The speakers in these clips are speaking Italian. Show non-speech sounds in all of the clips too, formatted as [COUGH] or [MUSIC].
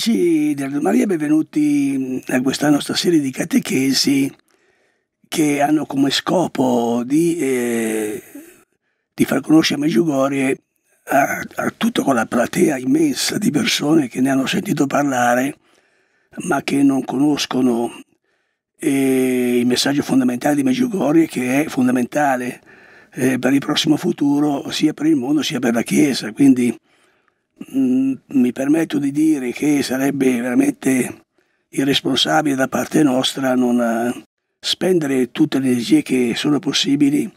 amici di Radio Maria, benvenuti a questa nostra serie di catechesi che hanno come scopo di, eh, di far conoscere Meggiugorie a, a tutta quella platea immensa di persone che ne hanno sentito parlare ma che non conoscono eh, il messaggio fondamentale di Meggiugorie che è fondamentale eh, per il prossimo futuro sia per il mondo sia per la Chiesa. Quindi Mm, mi permetto di dire che sarebbe veramente irresponsabile da parte nostra non eh, spendere tutte le energie che sono possibili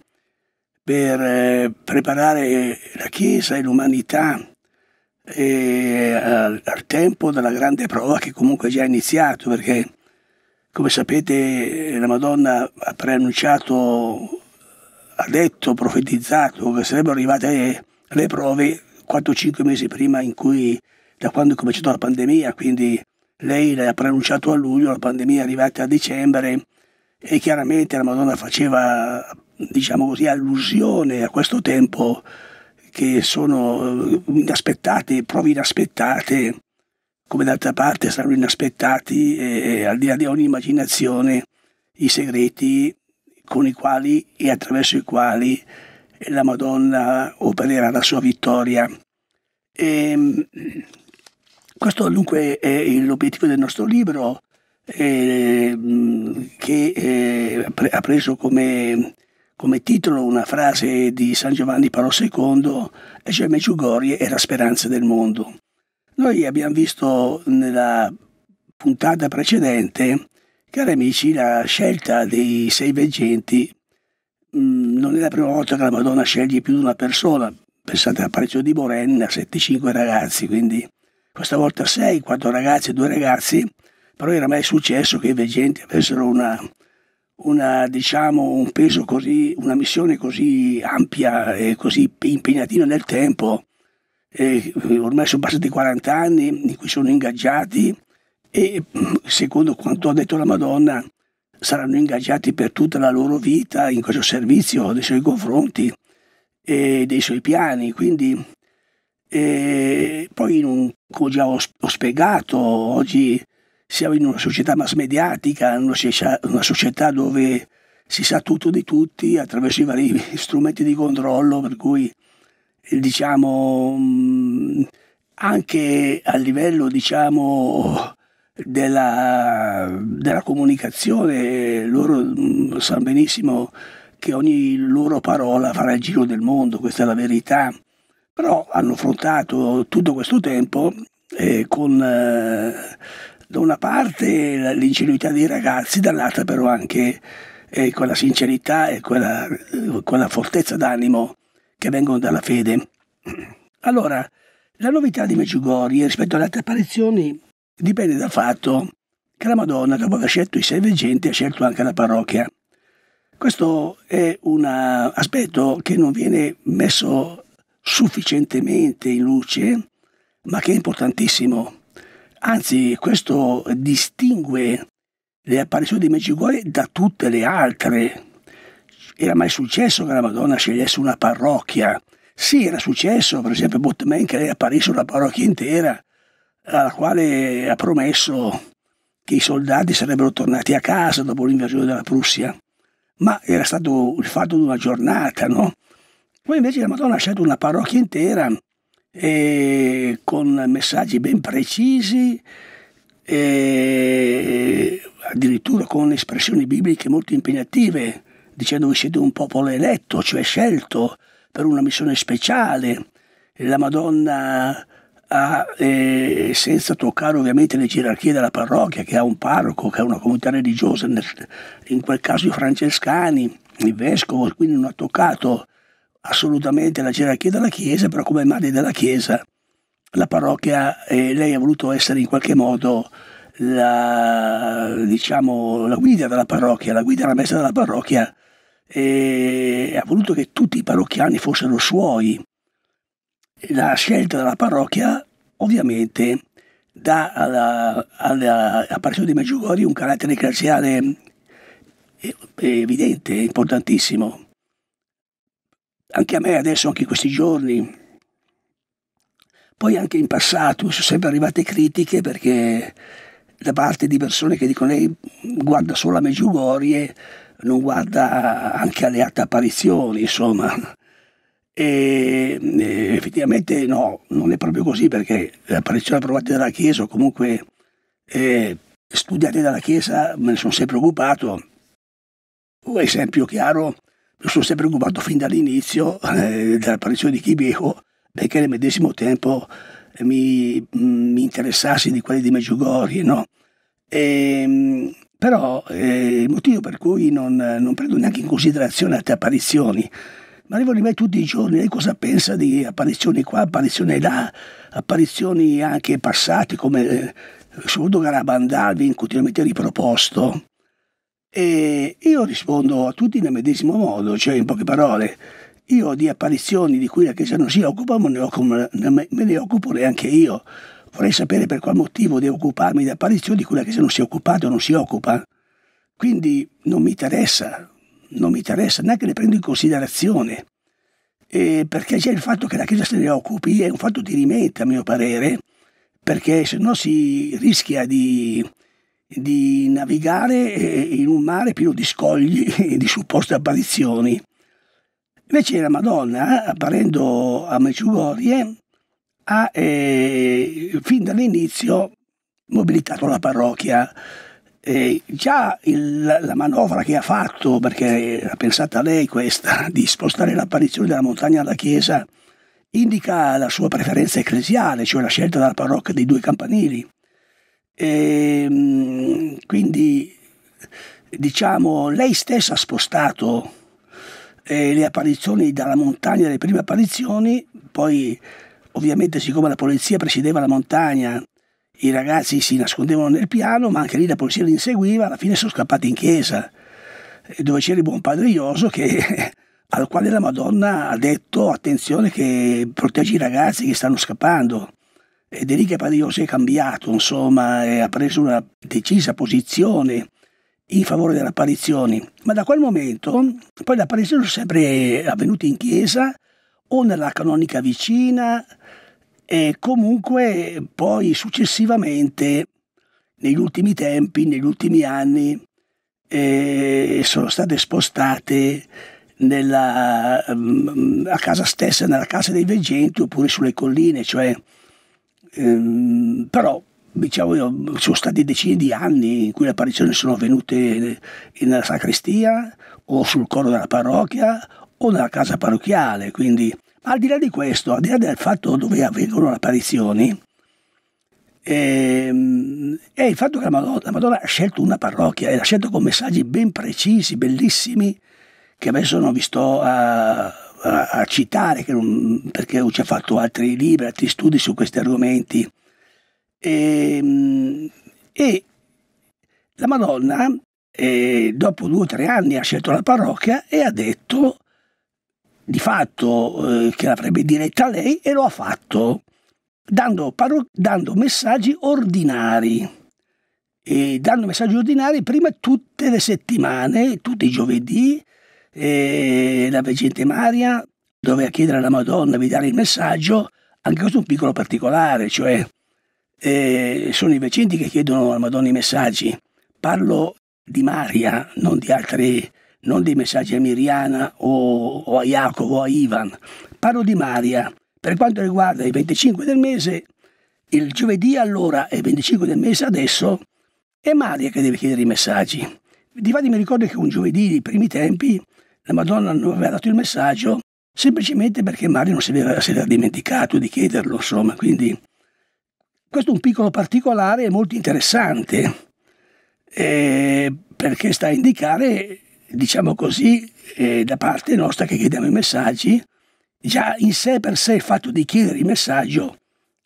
per eh, preparare la Chiesa e l'umanità eh, al, al, tempo della grande prova che comunque è già iniziato perché come sapete la Madonna ha preannunciato ha detto, profetizzato che sarebbero arrivate le prove 4 5 mesi prima in cui, da quando è cominciata la pandemia, quindi lei l'ha preannunciato a luglio, la pandemia è arrivata a dicembre e chiaramente la Madonna faceva, diciamo così, allusione a questo tempo che sono eh, inaspettate, prove inaspettate, come d'altra parte saranno inaspettati e, e al di là di ogni immaginazione i segreti con i quali e attraverso i quali e la Madonna opererà la sua vittoria. E, ehm, questo dunque è l'obiettivo del nostro libro eh, che eh, ha preso come, come, titolo una frase di San Giovanni Paolo II, e cioè Meggiugorie è la speranza del mondo. Noi abbiamo visto nella puntata precedente, cari amici, la scelta dei sei veggenti Mm, non è la prima volta che la Madonna sceglie più di una persona. Pensate al di Morenna, 7-5 ragazzi, quindi questa volta 6, 4 ragazzi, 2 ragazzi, però era mai successo che i veggenti avessero una, una, diciamo, un peso così, una missione così ampia e così impegnativa nel tempo. E ormai sono passati 40 anni in cui sono ingaggiati e mm, secondo quanto ha detto la Madonna saranno ingaggiati per tutta la loro vita in questo servizio dei suoi confronti e dei suoi piani. Quindi, e poi, un, come già ho, ho, spiegato, oggi siamo in una società mass mediatica, una, una società dove si sa tutto di tutti attraverso i vari [LAUGHS] strumenti di controllo, per cui eh, diciamo mm, anche a livello diciamo della, della comunicazione, loro mm, sanno benissimo che ogni loro parola farà il giro del mondo, questa è la verità, però hanno affrontato tutto questo tempo eh, con eh, da una parte l'ingenuità dei ragazzi, dall'altra però anche eh, quella sincerità e quella, quella fortezza d'animo che vengono dalla fede. Allora, la novità di Meggiugorie rispetto alle altre apparizioni dipende dal fatto che la Madonna, dopo aver scelto i servi veggenti, ha scelto anche la parrocchia. Questo è un aspetto che non viene messo sufficientemente in luce, ma che è importantissimo. Anzi, questo distingue le apparizioni di Medjugorje da tutte le altre. Era mai successo che la Madonna scegliesse una parrocchia? Sì, era successo, per esempio, a Botman che lei apparisse una parrocchia intera, alla quale ha promesso che i soldati sarebbero tornati a casa dopo l'invasione della Prussia, ma era stato il fatto di una giornata, no? Poi invece la Madonna ha scelto una parrocchia intera e con messaggi ben precisi e addirittura con espressioni bibliche molto impegnative, dicendo che siete un popolo eletto, cioè scelto per una missione speciale. La Madonna a, eh, senza toccare ovviamente le gerarchie della parrocchia, che ha un parroco, che ha una comunità religiosa, in quel caso i francescani, il vescovo, quindi non ha toccato assolutamente la gerarchia della Chiesa, però come madre della Chiesa la parrocchia, eh, lei ha voluto essere in qualche modo la, diciamo, la guida della parrocchia, la guida della messa della parrocchia, e ha voluto che tutti i parrocchiani fossero suoi, la scelta della parrocchia ovviamente dà all'apparizione di Meggiugori un carattere ecclesiale eh, evidente, importantissimo. Anche a me adesso, anche in questi giorni, poi anche in passato sono sempre arrivate critiche perché da parte di persone che dicono lei guarda solo a Meggiugorie, non guarda anche alle altre apparizioni, insomma. E, effettivamente no, non è proprio così perché le apparizioni approvate dalla Chiesa o comunque eh, studiate dalla Chiesa me ne sono sempre occupato. Un esempio chiaro, mi sono sempre occupato fin dall'inizio eh, dell'apparizione di Chibeco perché nel medesimo tempo mi, mi interessassi di quelli di Meggiugorie, no? E, ehm, però eh, il motivo per cui non, non prendo neanche in considerazione altre apparizioni ma arrivano me tutti i giorni, lei cosa pensa di apparizioni qua, apparizioni là, apparizioni anche passate come eh, soprattutto Garaban Darwin continuamente riproposto? E io rispondo a tutti nel medesimo modo, cioè in poche parole, io di apparizioni di cui la Chiesa non si occupa, ma ne occupo, me ne occupo neanche io. Vorrei sapere per qual motivo devo occuparmi di apparizioni di cui la Chiesa non si è occupata o non si occupa. Quindi non mi interessa non mi interessa, neanche le prendo in considerazione, eh, perché già il fatto che la Chiesa se ne occupi è un fatto di rimente, a mio parere, perché se no si rischia di, di navigare eh, in un mare pieno di scogli [LAUGHS] e di supposte apparizioni. Invece la Madonna, apparendo a Meciugorie, ha eh, fin dall'inizio mobilitato la parrocchia eh, già il, la manovra che ha fatto, perché l'ha pensata lei questa, [LAUGHS] di spostare l'apparizione della montagna alla chiesa, indica la sua preferenza ecclesiale, cioè la scelta dalla parrocchia dei due campanili. E, ehm, quindi, diciamo, lei stessa ha spostato eh, le apparizioni dalla montagna, le prime apparizioni, poi ovviamente siccome la polizia presiedeva la montagna i ragazzi si nascondevano nel piano, ma anche lì la polizia li inseguiva, alla fine sono scappati in chiesa, eh, dove c'era il buon padre Ioso che, [LAUGHS] al quale la Madonna ha detto attenzione che proteggi i ragazzi che stanno scappando. Ed è lì che padre Ioso è cambiato, insomma, ha preso una decisa posizione in favore delle apparizioni. Ma da quel momento poi le apparizioni sono sempre avvenute in chiesa o nella canonica vicina, e comunque poi successivamente, negli ultimi tempi, negli ultimi anni, eh, sono state spostate nella, um, a casa stessa, nella casa dei veggenti oppure sulle colline, cioè, um, però diciamo sono stati decine di anni in cui le apparizioni sono avvenute nella sacrestia o sul coro della parrocchia o nella casa parrocchiale, quindi ma al di là di questo, al di là del fatto dove avvengono le apparizioni, ehm, è il fatto che la Madonna, la Madonna, ha scelto una parrocchia e l'ha scelto con messaggi ben precisi, bellissimi, che adesso non vi sto a, a, a citare non, perché ci ha fatto altri libri, altri studi su questi argomenti. E, ehm, e la Madonna, eh, dopo due o tre anni, ha scelto la parrocchia e ha detto di fatto eh, che l'avrebbe diretta lei e lo ha fatto, dando, paro- dando messaggi ordinari. E dando messaggi ordinari prima tutte le settimane, tutti i giovedì, eh, la Vecente Maria doveva chiedere alla Madonna di dare il messaggio, anche questo è un piccolo particolare, cioè eh, sono i vecenti che chiedono alla Madonna i messaggi. Parlo di Maria, non di altri non dei messaggi a Miriana o, o a Jacopo o a Ivan, parlo di Maria. Per quanto riguarda i 25 del mese, il giovedì allora e il 25 del mese adesso, è Maria che deve chiedere i messaggi. Difatti mi ricordo che un giovedì dei primi tempi la Madonna non aveva dato il messaggio semplicemente perché Mario non si era, si era dimenticato di chiederlo, insomma, quindi questo è un piccolo particolare molto interessante eh, perché sta a indicare diciamo così, eh, da parte nostra che chiediamo i messaggi, già in sé per sé il fatto di chiedere il messaggio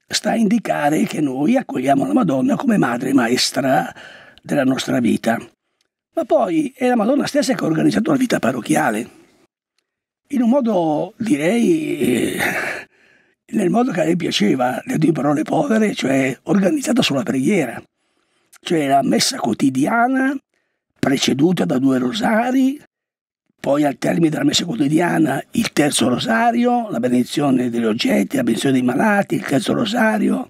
sta a indicare che noi accogliamo la Madonna come madre maestra della nostra vita. Ma poi è la Madonna stessa che ha organizzato la vita parrocchiale. In un modo, direi, eh, nel modo che a lei piaceva, le due parole povere, cioè organizzata sulla preghiera. Cioè la messa quotidiana preceduta da due rosari, poi al termine della messa quotidiana il terzo rosario, la benedizione degli oggetti, la benedizione dei malati, il terzo rosario,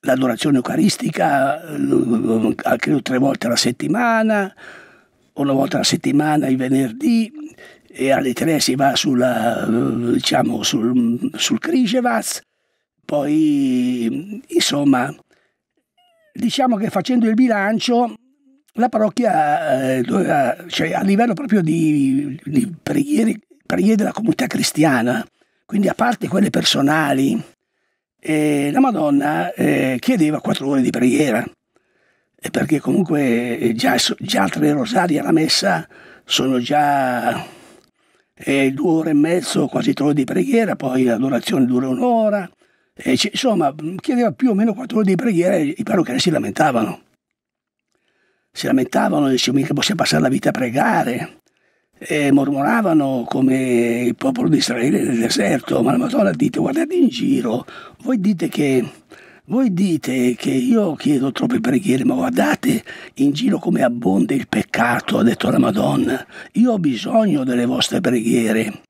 l'adorazione eucaristica, eh, credo tre volte alla settimana, una volta alla settimana il venerdì e alle tre si va sulla, eh, diciamo, sul, sul Krishevaz, poi insomma diciamo che facendo il bilancio la parrocchia eh, eh, doveva, eh, cioè, a livello proprio di, di preghiere, preghiere della comunità cristiana, quindi a parte quelle personali, eh, la Madonna eh, chiedeva quattro ore di preghiera, perché comunque già, già tre rosari alla messa sono già eh, due ore e mezzo, quasi tre ore di preghiera, poi l'adorazione dura un'ora, insomma chiedeva più o meno quattro ore di preghiera e i parrocchiani si lamentavano si lamentavano, e dicevano mica possiamo passare la vita a pregare, e mormoravano come il popolo di Israele nel deserto, ma la Madonna dite guardate in giro, voi dite che, voi dite che io chiedo troppe preghiere, ma guardate in giro come abbonda il peccato, ha detto la Madonna, io ho bisogno delle vostre preghiere.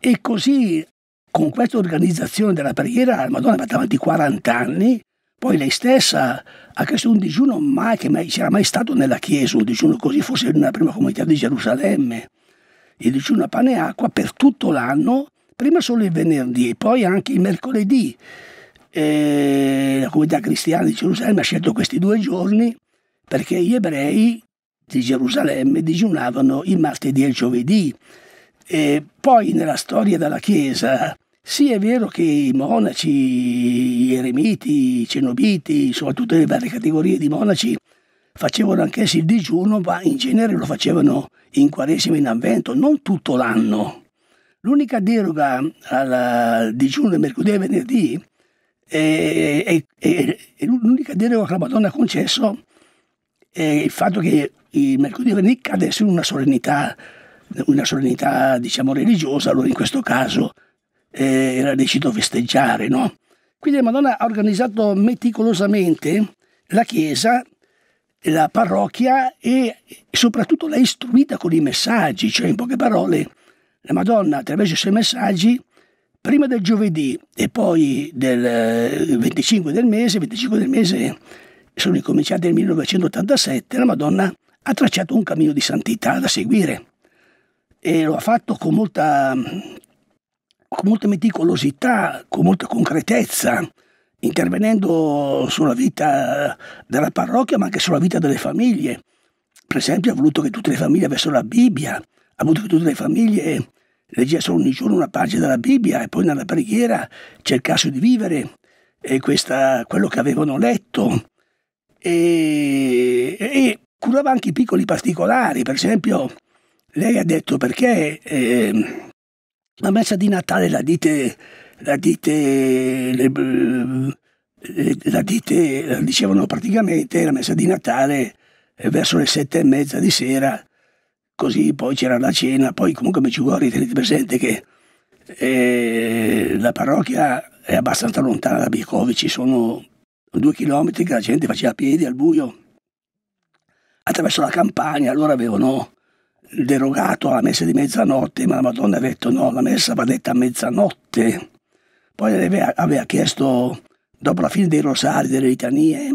E così con questa organizzazione della preghiera la Madonna è andata avanti 40 anni poi lei stessa ha chiesto un digiuno mai che mai, c'era mai stato nella Chiesa, un digiuno così, forse nella prima comunità di Gerusalemme. Il digiuno a pane e acqua per tutto l'anno, prima solo il venerdì e poi anche il mercoledì. E la comunità cristiana di Gerusalemme ha scelto questi due giorni perché gli ebrei di Gerusalemme digiunavano il martedì e il giovedì. E poi nella storia della Chiesa sì, è vero che i monaci, gli eremiti, i cenobiti, insomma tutte le varie categorie di monaci, facevano anch'essi il digiuno, ma in genere lo facevano in quaresima in avvento, non tutto l'anno. L'unica deroga al digiuno del mercoledì e venerdì è, è, è, è l'unica deroga che la Madonna ha concesso è il fatto che il mercoledì e venerdì cade su una solennità, una solennità diciamo religiosa, allora in questo caso eh, era deciso festeggiare, no? Quindi la Madonna ha organizzato meticolosamente la chiesa, la parrocchia e soprattutto l'ha istruita con i messaggi, cioè in poche parole la Madonna attraverso i suoi messaggi prima del giovedì e poi del 25 eh, del mese, 25 del mese sono incominciati nel 1987, la Madonna ha tracciato un cammino di santità da seguire e lo ha fatto con molta con molta meticolosità, con molta concretezza, intervenendo sulla vita eh, della parrocchia ma anche sulla vita delle famiglie. Per esempio ha voluto che tutte le famiglie avessero la Bibbia, ha voluto che tutte le famiglie leggessero ogni giorno una pagina della Bibbia e poi nella preghiera cercassero di vivere questa, quello che avevano letto. E, e, curava anche i piccoli particolari, per esempio lei ha detto perché eh, la messa di Natale la dite, la dite, le, eh, la dite, dicevano praticamente la messa di Natale eh, verso le sette e mezza di sera, così poi c'era la cena, poi comunque Meciugori tenete presente che eh, la parrocchia è abbastanza lontana da ci sono due chilometri che la gente faceva a piedi al buio attraverso la campagna, allora avevano derogato alla messa di mezzanotte, ma la Madonna ha detto no, la messa va detta a mezzanotte. Poi aveva, aveva chiesto, dopo la fine dei rosari, delle litanie,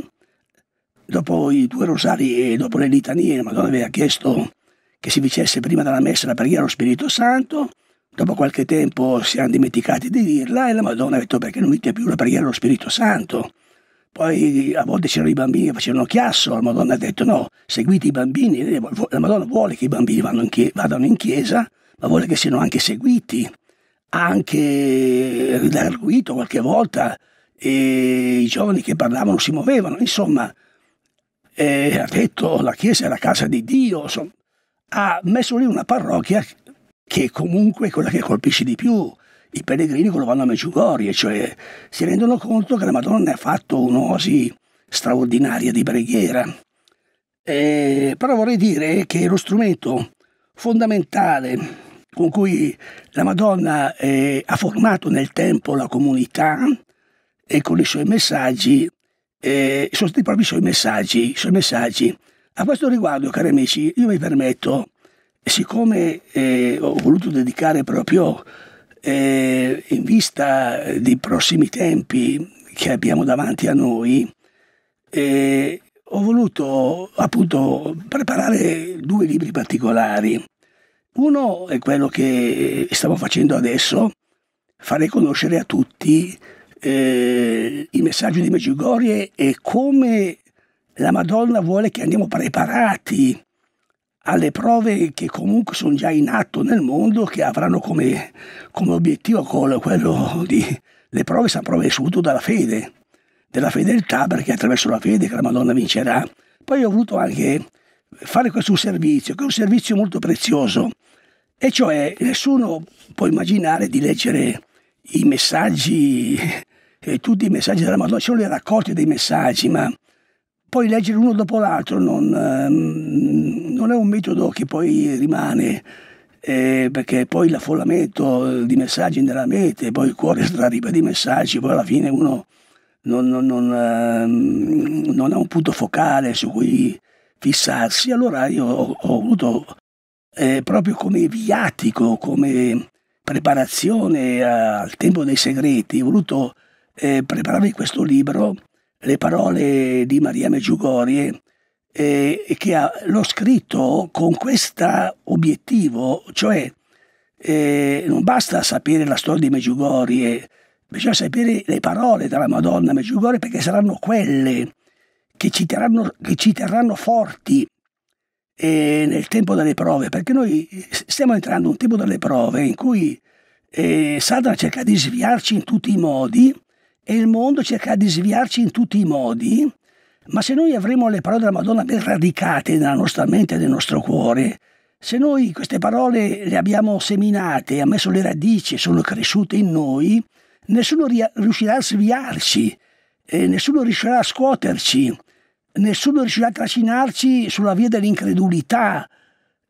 dopo i due rosari e dopo le litanie, la Madonna aveva chiesto che si dicesse prima della messa la preghiera allo Spirito Santo, dopo qualche tempo si erano dimenticati di dirla e la Madonna ha detto perché non dite più la preghiera allo Spirito Santo? Poi a volte c'erano i bambini che facevano chiasso, la Madonna ha detto no, seguite i bambini, eh, la Madonna vuole che i bambini vadano in chiesa, ma vuole che siano anche seguiti, anche ridarguito qualche volta, e i giovani che parlavano si muovevano, insomma, eh, ha detto la chiesa è la casa di Dio, insomma, ha messo lì una parrocchia che comunque è quella che colpisce di più, i pellegrini quando vanno a Medjugorje, cioè si rendono conto che la Madonna ha fatto un'osi straordinaria di preghiera. Eh, però vorrei dire che lo strumento fondamentale con cui la Madonna eh, ha formato nel tempo la comunità e con i suoi messaggi, eh, sono stati proprio i suoi messaggi, i suoi messaggi. A questo riguardo, cari amici, io mi permetto, siccome eh, ho voluto dedicare proprio eh, in vista eh, dei prossimi tempi che abbiamo davanti a noi, eh, ho voluto appunto preparare due libri particolari. Uno è quello che stiamo facendo adesso, fare conoscere a tutti eh, il messaggio di Meggiugorie e come la Madonna vuole che andiamo preparati alle prove che comunque sono già in atto nel mondo che avranno come, come obiettivo quello di... Le prove sono prove soprattutto dalla fede, della fedeltà, perché è attraverso la fede che la Madonna vincerà. Poi ho voluto anche fare questo servizio, che è un servizio molto prezioso, e cioè nessuno può immaginare di leggere i messaggi, eh, tutti i messaggi della Madonna, sono le raccolte dei messaggi, ma poi leggere uno dopo l'altro non, ehm, non è un metodo che poi rimane, eh, perché poi l'affollamento di messaggi nella mente, poi il cuore straripa di messaggi, poi alla fine uno non, non, non, eh, non ha un punto focale su cui fissarsi. Allora io ho, ho voluto eh, proprio come viatico, come preparazione al tempo dei segreti, ho voluto eh, preparare questo libro, le parole di Maria Meggiugorie, e che ha, l'ho scritto con questo obiettivo, cioè eh, non basta sapere la storia di Meggiugorie, bisogna sapere le parole della Madonna Meggiugorie perché saranno quelle che ci terranno, che ci terranno forti eh, nel tempo delle prove, perché noi stiamo entrando in un tempo delle prove in cui eh, Satana cerca di sviarci in tutti i modi e il mondo cerca di sviarci in tutti i modi ma se noi avremo le parole della Madonna ben radicate nella nostra mente e nel nostro cuore, se noi queste parole le abbiamo seminate, ha messo le radici, sono cresciute in noi, nessuno riuscirà a sviarci, eh, nessuno riuscirà a scuoterci, nessuno riuscirà a trascinarci sulla via dell'incredulità,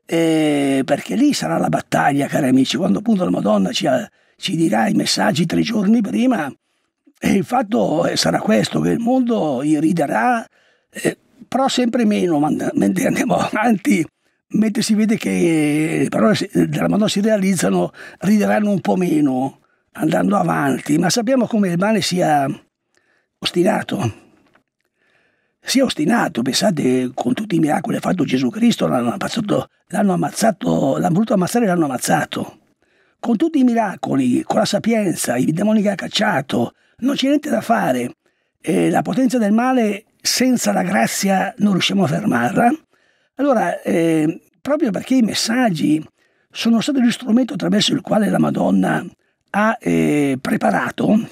eh, perché lì sarà la battaglia, cari amici, quando appunto la Madonna ci, ci dirà i messaggi tre giorni prima, e il fatto sarà questo, che il mondo irriderà, eh, però sempre meno, mentre andiamo avanti, mentre si vede che le parole della Madonna si realizzano, rideranno un po' meno andando avanti, ma sappiamo come il male sia ostinato. Si è ostinato, pensate con tutti i miracoli che ha fatto Gesù Cristo, l'hanno ammazzato, l'hanno ammazzato, l'hanno voluto ammazzare e l'hanno ammazzato. Con tutti i miracoli, con la sapienza, i demoni che ha cacciato, non c'è niente da fare. Eh, la potenza del male senza la grazia non riusciamo a fermarla. Allora, eh, proprio perché i messaggi sono stati lo strumento attraverso il quale la Madonna ha eh, preparato,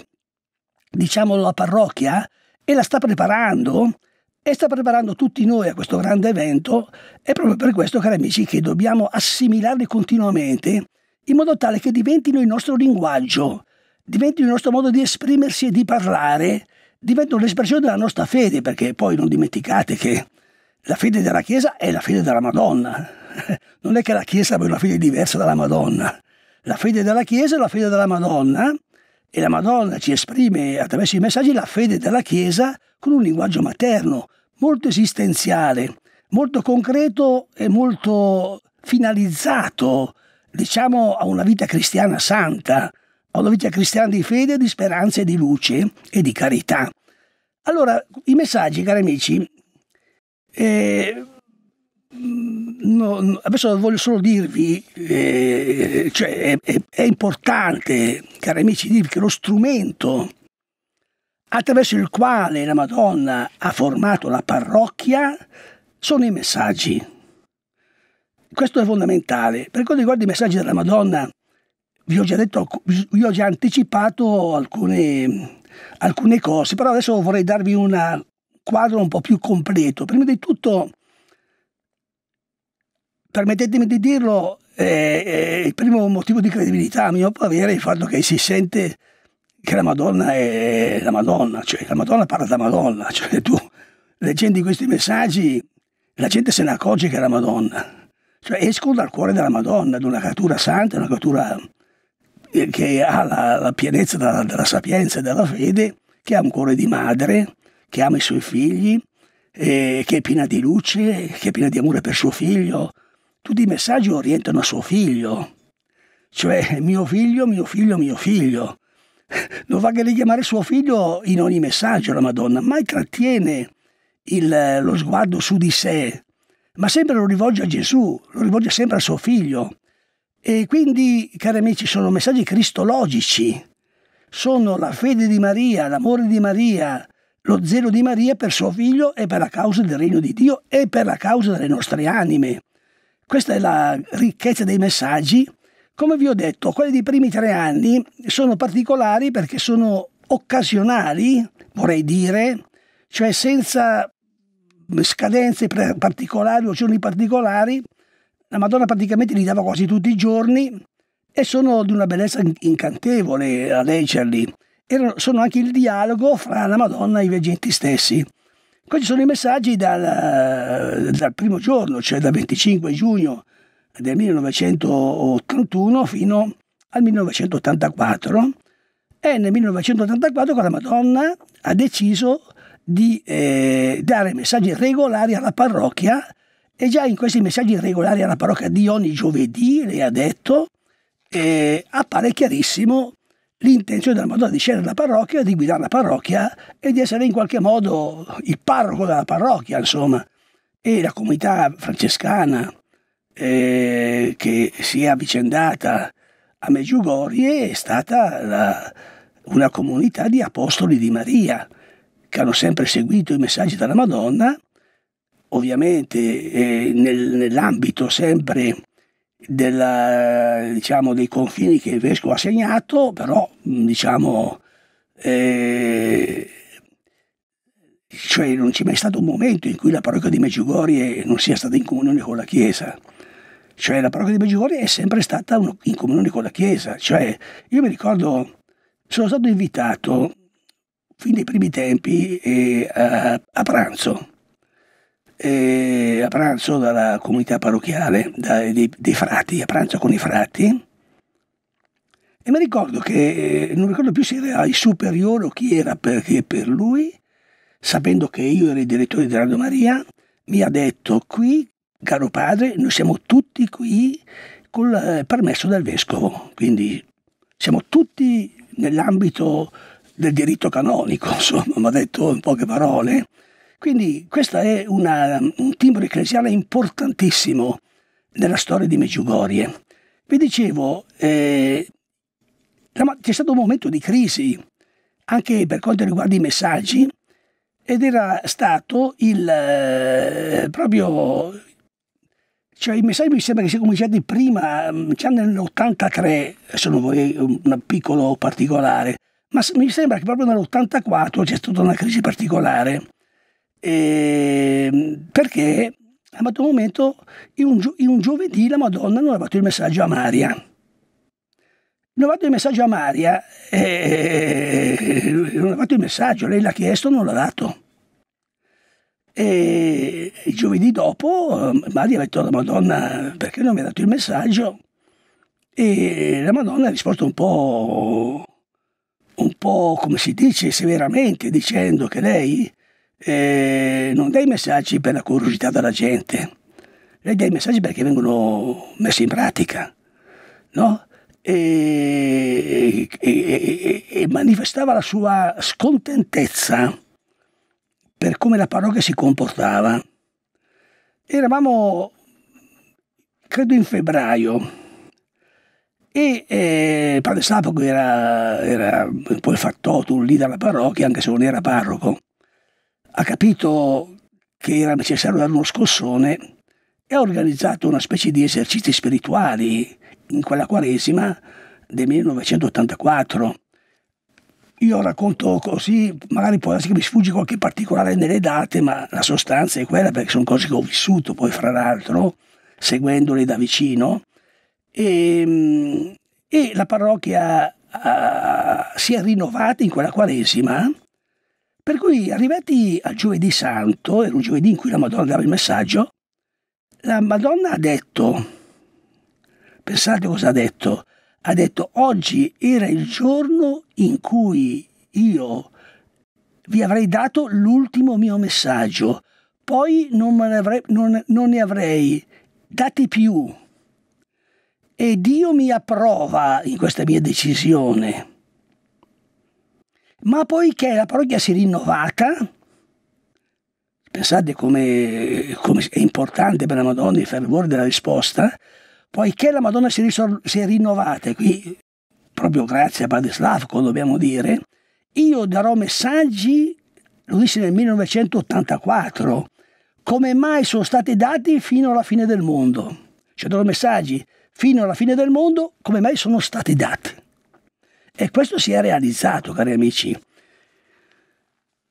diciamo, la parrocchia e la sta preparando e sta preparando tutti noi a questo grande evento, è proprio per questo, cari amici, che dobbiamo assimilarli continuamente in modo tale che diventino il nostro linguaggio, diventi il nostro modo di esprimersi e di parlare, diventano l'espressione della nostra fede, perché poi non dimenticate che la fede della Chiesa è la fede della Madonna. [LAUGHS] Non è che la Chiesa abbia una fede diversa dalla Madonna. La fede della Chiesa è la fede della Madonna e la Madonna ci esprime attraverso i messaggi la fede della Chiesa con un linguaggio materno, molto esistenziale, molto concreto e molto finalizzato, diciamo, a una vita cristiana santa, a una vita cristiana di fede, di speranza e di luce e di carità. Allora, i messaggi, cari amici, eh, mm, no, adesso voglio solo dirvi, eh, cioè è, è importante, cari amici, dirvi che lo strumento attraverso il quale la Madonna ha formato la parrocchia sono i messaggi. Questo è fondamentale. Per quanto riguarda i messaggi della Madonna, vi ho già, detto, vi ho già anticipato alcune, alcune cose, però adesso vorrei darvi un quadro un po' più completo. Prima di tutto, permettetemi di dirlo, eh, eh il primo motivo di credibilità a mio parere è il fatto che si sente che la Madonna è la Madonna, cioè la Madonna parla da Madonna, [LAUGHS] cioè tu leggendo questi messaggi la gente se ne accorge che è la Madonna, cioè escono dal cuore della Madonna, di una creatura santa, una creatura che ha la, la pienezza della, della, sapienza e della fede, che ha un cuore di madre, che ama i suoi figli, eh, che è piena di luce, che è piena di amore per suo figlio. Tutti i messaggi orientano a suo figlio. Cioè, mio figlio, mio figlio, mio figlio. [LAUGHS] Non va che richiamare suo figlio in ogni messaggio la Madonna, mai trattiene il, lo sguardo su di sé, ma sempre lo rivolge a Gesù, lo rivolge sempre a suo figlio. E quindi, cari amici, sono messaggi cristologici. Sono la fede di Maria, l'amore di Maria, lo zelo di Maria per suo figlio e per la causa del regno di Dio e per la causa delle nostre anime. Questa è la ricchezza dei messaggi. Come vi ho detto, quelli dei primi tre anni sono particolari perché sono occasionali, vorrei dire, cioè senza scadenze particolari o giorni particolari, la Madonna praticamente li dava quasi tutti i giorni e sono di una bellezza incantevole a leggerli. Erano, sono anche il dialogo fra la Madonna e i veggenti stessi. Questi sono i messaggi dal, dal primo giorno, cioè dal 25 giugno del 1981 fino al 1984. E nel 1984 la Madonna ha deciso di eh, dare messaggi regolari alla parrocchia e già in questi messaggi regolari alla parrocchia di ogni giovedì, le ha detto, eh, appare chiarissimo l'intenzione della Madonna di scegliere la parrocchia, di guidare la parrocchia e di essere in qualche modo il parroco della parrocchia, insomma. E la comunità francescana eh, che si è avvicendata a Meggiugorie è stata la, una comunità di apostoli di Maria che hanno sempre seguito i messaggi della Madonna ovviamente eh, nel, nell'ambito sempre della, diciamo, dei confini che il vescovo ha segnato, però diciamo, eh, cioè non c'è mai stato un momento in cui la parrocchia di Meggiugorie non sia stata in comunione con la Chiesa. Cioè la parrocchia di Meggiugorie è sempre stata in comunione con la Chiesa. Cioè, io mi ricordo, sono stato invitato fin dai primi tempi eh, a, a pranzo eh, a pranzo dalla comunità parrocchiale, dai, dei, dei, frati, a pranzo con i frati. E mi ricordo che, eh, non ricordo più se era il superiore o chi era, perché per lui, sapendo che io ero il direttore di Radio Maria, mi ha detto qui, caro padre, noi siamo tutti qui col eh, permesso del vescovo, quindi siamo tutti nell'ambito del diritto canonico, [LAUGHS] insomma, mi ha detto in poche parole, quindi questo è una, un timbro ecclesiale importantissimo nella storia di Meggiugorie. Vi dicevo, eh, c'è stato un momento di crisi anche per quanto riguarda i messaggi ed era stato il eh, proprio cioè i messaggi mi sembra che siano cominciati prima mm, già nell'83 se non vorrei mm, un piccolo particolare ma mi sembra che proprio nell'84 c'è stata una crisi particolare eh, perché a un certo momento, in un, in un, giovedì, la Madonna non ha fatto il messaggio a Maria. Non ha fatto il messaggio a Maria, eh, eh non ha fatto il messaggio, lei l'ha chiesto, non l'ha dato. E il giovedì dopo ehm, Maria ha detto alla Madonna perché non mi ha dato il messaggio e la Madonna ha risposto un po', un po' come si dice severamente dicendo che lei eh, non dai messaggi per la curiosità della gente, lei dà messaggi perché vengono messi in pratica, no? E, e, e, manifestava la sua scontentezza per come la parrocchia si comportava. Eravamo, credo, in febbraio e eh, Padre Sapo, che era, era poi fattoto un leader della parrocchia, anche se non era parroco, ha capito che era necessario dare uno scossone e ha organizzato una specie di esercizi spirituali in quella quaresima del 1984. Io racconto così, magari può essere che mi sfugge qualche particolare nelle date, ma la sostanza è quella perché sono cose che ho vissuto poi, fra l'altro, seguendole da vicino. E, ehm, e la parrocchia a, ah, si è rinnovata in quella quaresima per cui arrivati al giovedì santo, era un giovedì in cui la Madonna dava il messaggio, la Madonna ha detto, pensate cosa ha detto, ha detto oggi era il giorno in cui io vi avrei dato l'ultimo mio messaggio, poi non ne, avrei, non, non ne avrei dati più. E Dio mi approva in questa mia decisione ma poiché la parrocchia si è rinnovata, pensate come, come è importante per la Madonna il fervore della risposta, poiché la Madonna si, si è rinnovata, e qui proprio grazie a Padre Slavko dobbiamo dire, io darò messaggi, lo disse nel 1984, come mai sono stati dati fino alla fine del mondo. Cioè darò messaggi fino alla fine del mondo, come mai sono stati dati. E questo si è realizzato, cari amici.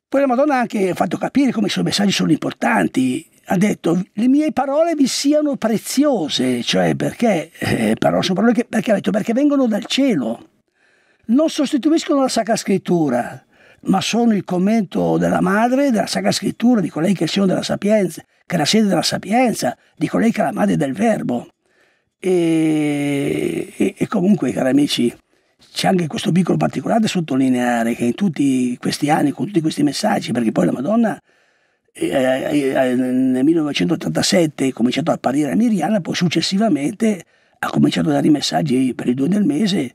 Poi la Madonna ha anche fatto capire come i suoi messaggi sono importanti. Ha detto, le mie parole vi siano preziose, cioè perché, eh, parole sono parole che, perché, detto, perché vengono dal cielo, non sostituiscono la Sacra Scrittura, ma sono il commento della Madre della Sacra Scrittura, di colei che è il Signore della Sapienza, che è la sede della Sapienza, di colei che è la Madre del Verbo. e, e, e comunque, cari amici, c'è anche questo piccolo particolare da sottolineare che in tutti questi anni, con tutti questi messaggi, perché poi la Madonna eh, eh, eh nel 1987 è cominciato a apparire a Miriana, poi successivamente ha cominciato a dare i messaggi per i due del mese,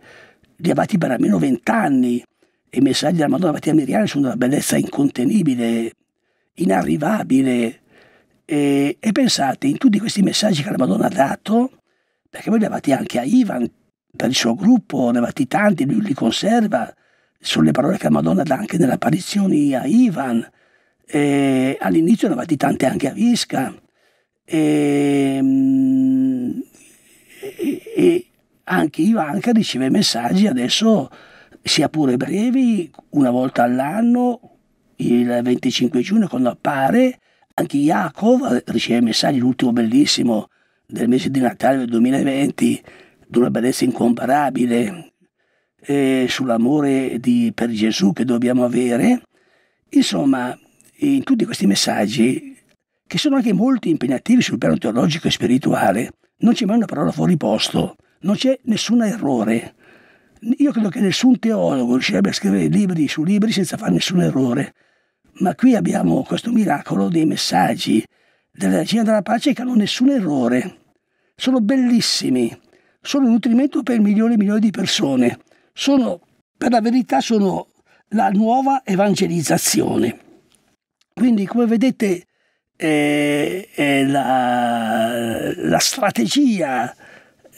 li ha avati per almeno vent'anni. I messaggi della Madonna Mattia Miriana sono una bellezza incontenibile, inarrivabile. E, e, pensate, in tutti questi messaggi che la Madonna ha dato, perché voi li avete anche a Ivan, per il suo gruppo, ne ha fatti tanti, lui li conserva, sono le parole che la Madonna dà anche nelle apparizioni a Ivan, e all'inizio ne ha fatti tante anche a Visca, e, mm, e, e anche Ivanka riceve messaggi adesso, sia pure brevi, una volta all'anno, il 25 giugno quando appare, anche Jacob riceve messaggi, l'ultimo bellissimo del mese di Natale del 2020, d'una bellezza incomparabile, eh, sull'amore di, per Gesù che dobbiamo avere. Insomma, in tutti questi messaggi, che sono anche molto impegnativi sul piano teologico e spirituale, non c'è mai una parola fuori posto, non c'è nessun errore. Io credo che nessun teologo riuscirebbe a scrivere libri su libri senza fare nessun errore. Ma qui abbiamo questo miracolo dei messaggi della regina della pace che hanno nessun errore. Sono bellissimi sono nutrimento per milioni e milioni di persone. Sono, per la verità, sono la nuova evangelizzazione. Quindi, come vedete, eh, eh, la, la, strategia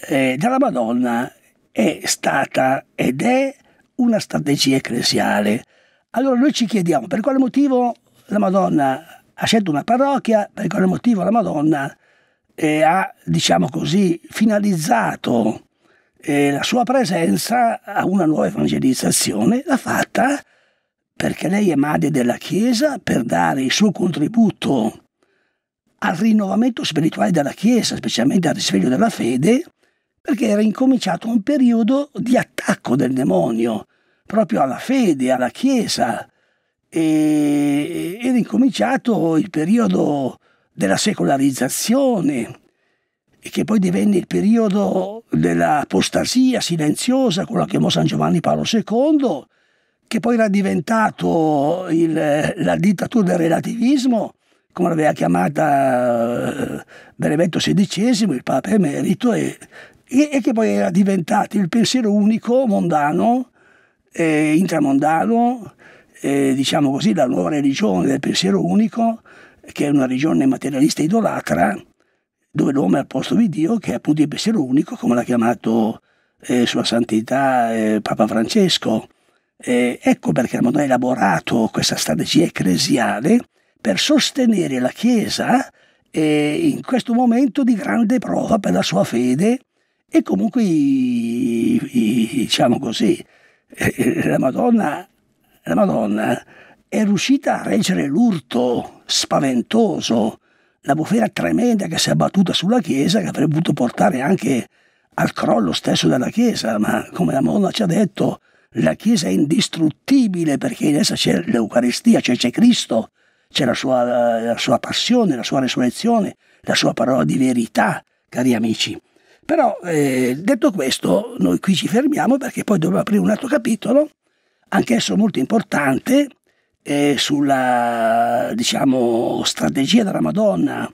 eh, della Madonna è stata ed è una strategia ecclesiale. Allora noi ci chiediamo per quale motivo la Madonna ha scelto una parrocchia, per quale motivo la Madonna eh, ha, diciamo così, finalizzato eh, la sua presenza a una nuova evangelizzazione, l'ha fatta perché lei è madre della Chiesa per dare il suo contributo al rinnovamento spirituale della Chiesa, specialmente al risveglio della fede, perché era incominciato un periodo di attacco del demonio proprio alla fede, alla Chiesa. E era incominciato il periodo della secolarizzazione, e che poi divenne il periodo dell'apostasia silenziosa, quello che chiamò San Giovanni Paolo II, che poi era diventato il, la dittatura del relativismo, come l'aveva chiamata eh, Benevento XVI, il Papa Emerito, e, e, che poi era diventato il pensiero unico mondano, eh, intramondano, eh, diciamo così, la nuova religione del pensiero unico, che è una regione materialista idolatra, dove l'uomo è al posto di Dio, che è appunto il pensiero unico, come l'ha chiamato eh, Sua Santità eh, Papa Francesco. Eh, ecco perché Ramadon elaborato questa strategia ecclesiale per sostenere la Chiesa eh, in questo momento di grande prova per la sua fede e comunque, i, i, diciamo così, eh, eh, la Madonna, la Madonna è riuscita a reggere l'urto spaventoso, la bufera tremenda che si è abbattuta sulla chiesa, che avrebbe potuto portare anche al crollo stesso della chiesa, ma come la Madonna ci ha detto, la chiesa è indistruttibile perché in essa c'è l'Eucaristia, cioè c'è Cristo, c'è la sua, la sua passione, la sua resurrezione, la sua parola di verità, cari amici. Però eh, detto questo, noi qui ci fermiamo perché poi dobbiamo aprire un altro capitolo, anch'esso molto importante, eh, sulla diciamo, strategia della Madonna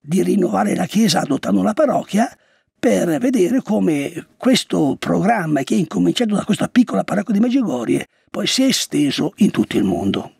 di rinnovare la Chiesa adottando la parrocchia, per vedere come questo programma che è incominciato da questa piccola parrocchia di Medjugorje poi si è esteso in tutto il mondo.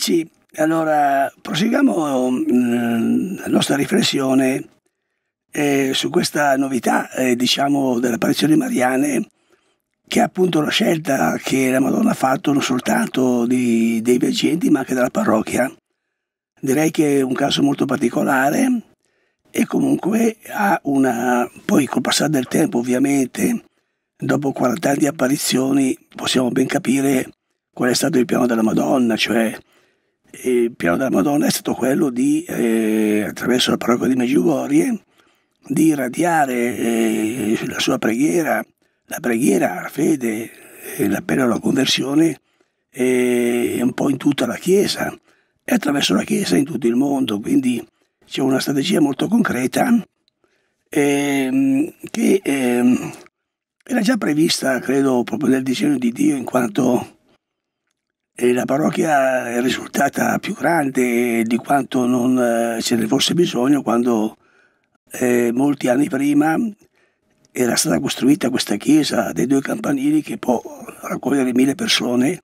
Amici, allora proseguiamo mm, la nostra riflessione eh, su questa novità, eh, diciamo, delle apparizioni mariane, che è appunto la scelta che la Madonna ha fatto non soltanto di, dei veggenti, ma anche della parrocchia. Direi che è un caso molto particolare e comunque ha una... poi col passare del tempo ovviamente, dopo 40 anni di apparizioni, possiamo ben capire qual è stato il piano della Madonna, cioè il piano della Madonna è stato quello di, eh, attraverso la parrocchia di Meggiugorie, di radiare eh, la sua preghiera, la preghiera, la fede, eh, l'appello alla conversione eh, un po' in tutta la Chiesa e attraverso la Chiesa in tutto il mondo. Quindi c'è una strategia molto concreta ehm, che ehm, era già prevista, credo, proprio nel disegno di Dio in quanto e la parrocchia è risultata più grande di quanto non eh, ce ne fosse bisogno quando eh, molti anni prima era stata costruita questa chiesa dei due campanili che può raccogliere mille persone,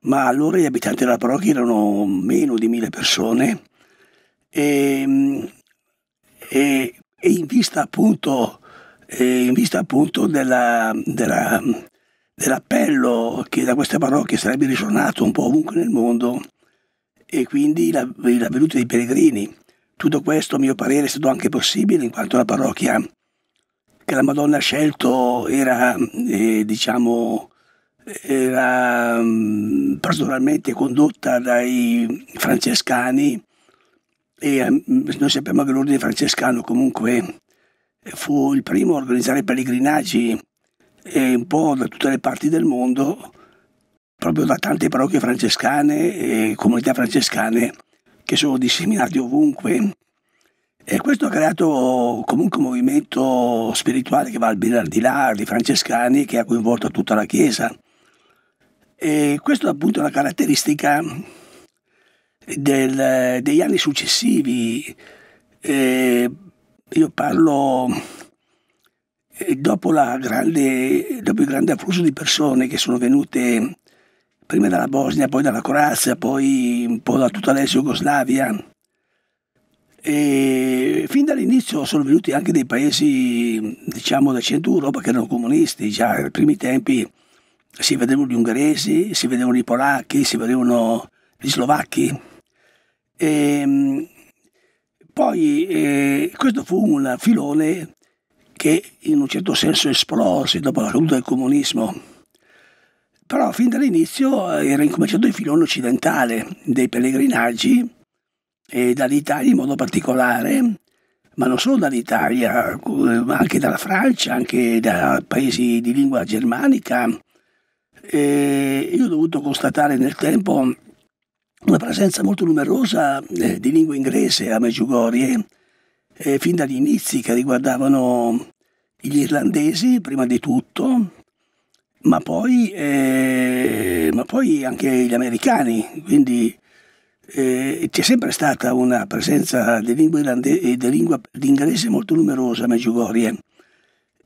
ma allora gli abitanti della parrocchia erano meno di mille persone e, e, e in vista appunto, eh, in vista appunto della, della dell'appello che da queste parrocchie sarebbe risuonato un po' ovunque nel mondo e quindi la, la venuta dei pellegrini. Tutto questo, a mio parere, è stato anche possibile in quanto la parrocchia che la Madonna ha scelto era, eh, diciamo, era um, condotta dai francescani e mm, noi sappiamo che l'ordine francescano comunque fu il primo a organizzare pellegrinaggi e un po' da tutte le parti del mondo, proprio da tante parrocchie francescane e comunità francescane che sono disseminate ovunque. E questo ha creato comunque un movimento spirituale che va al bene al di là dei francescani che ha coinvolto tutta la Chiesa. E questa è appunto una caratteristica del, degli anni successivi. E io parlo dopo, grande, dopo, il grande afflusso di persone che sono venute prima dalla Bosnia, poi dalla Croazia, poi un po' da tutta l'ex Jugoslavia, e fin dall'inizio sono venuti anche dei paesi, diciamo, da centro Europa che erano comunisti, già ai primi tempi si vedevano gli ungheresi, si vedevano i polacchi, si vedevano gli slovacchi. E, ehm, poi eh, questo fu un filone che in un certo senso esplose dopo la caduta del comunismo. Però fin dall'inizio eh, era incominciato il filone occidentale dei pellegrinaggi e dall'Italia in modo particolare, ma non solo dall'Italia, ma eh, anche dalla Francia, anche da paesi di lingua germanica. E io ho dovuto constatare nel tempo una presenza molto numerosa eh, di lingua inglese a Meggiugorie, fin dagli inizi che riguardavano gli irlandesi prima di tutto, ma poi, eh, ma poi anche gli americani, quindi eh, c'è sempre stata una presenza di lingua, irlande- eh, di lingua di inglese molto numerosa a Meggiugorie.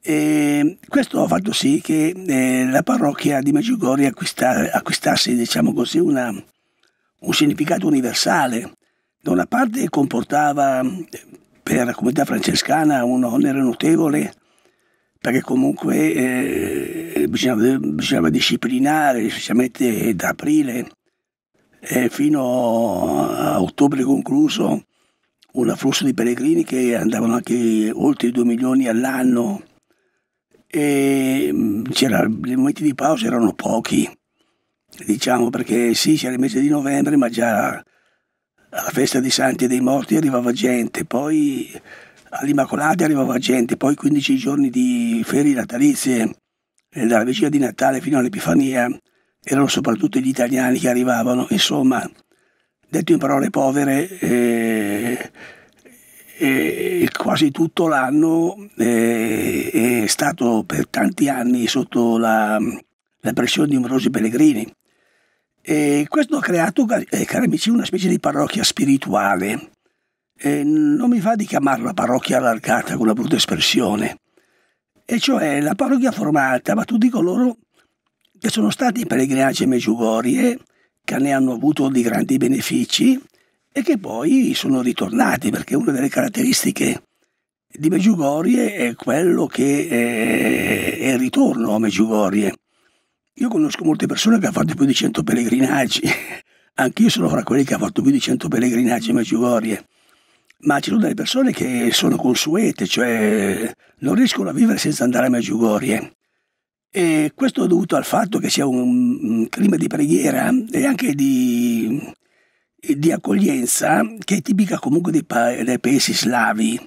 E questo ha fatto sì che eh, la parrocchia di Meggiugorie acquista- acquistasse diciamo così, una, un significato universale. Da una parte comportava per la comunità francescana un onere notevole perché comunque eh, bisognava, bisognava, disciplinare, specialmente da aprile eh, fino a ottobre concluso, un afflusso di pellegrini che andavano anche oltre i 2 milioni all'anno e mm, i momenti di pausa erano pochi, diciamo perché sì c'era il mese di novembre ma già alla festa dei Santi e dei Morti arrivava gente, poi all'Immacolata arrivava gente, poi 15 giorni di ferie natalizie, eh, dalla vigilia di Natale fino all'Epifania, erano soprattutto gli italiani che arrivavano, insomma, detto in parole povere, eh, eh, quasi tutto l'anno eh, è stato per tanti anni sotto la, la pressione di numerosi pellegrini. E questo ha creato, eh, cari amici, una specie di parrocchia spirituale eh, non mi fa di chiamarla parrocchia allargata, con la brutta espressione, e cioè la parrocchia formata da tutti coloro che sono stati in pellegrinaggio a Meggiugorie, che ne hanno avuto di grandi benefici e che poi sono ritornati, perché una delle caratteristiche di Meggiugorie è quello che eh, è, il ritorno a Meggiugorie. Io conosco molte persone che hanno fatto più di 100 pellegrinaggi, [LAUGHS] anch'io sono fra quelli che hanno fatto più di 100 pellegrinaggi a Meggiugorie, ma ci sono delle persone che sono consuete, cioè non riescono a vivere senza andare a Meggiugorie. E questo è dovuto al fatto che sia un clima di preghiera e anche di, di accoglienza che è tipica comunque dei, pa dei, paesi slavi.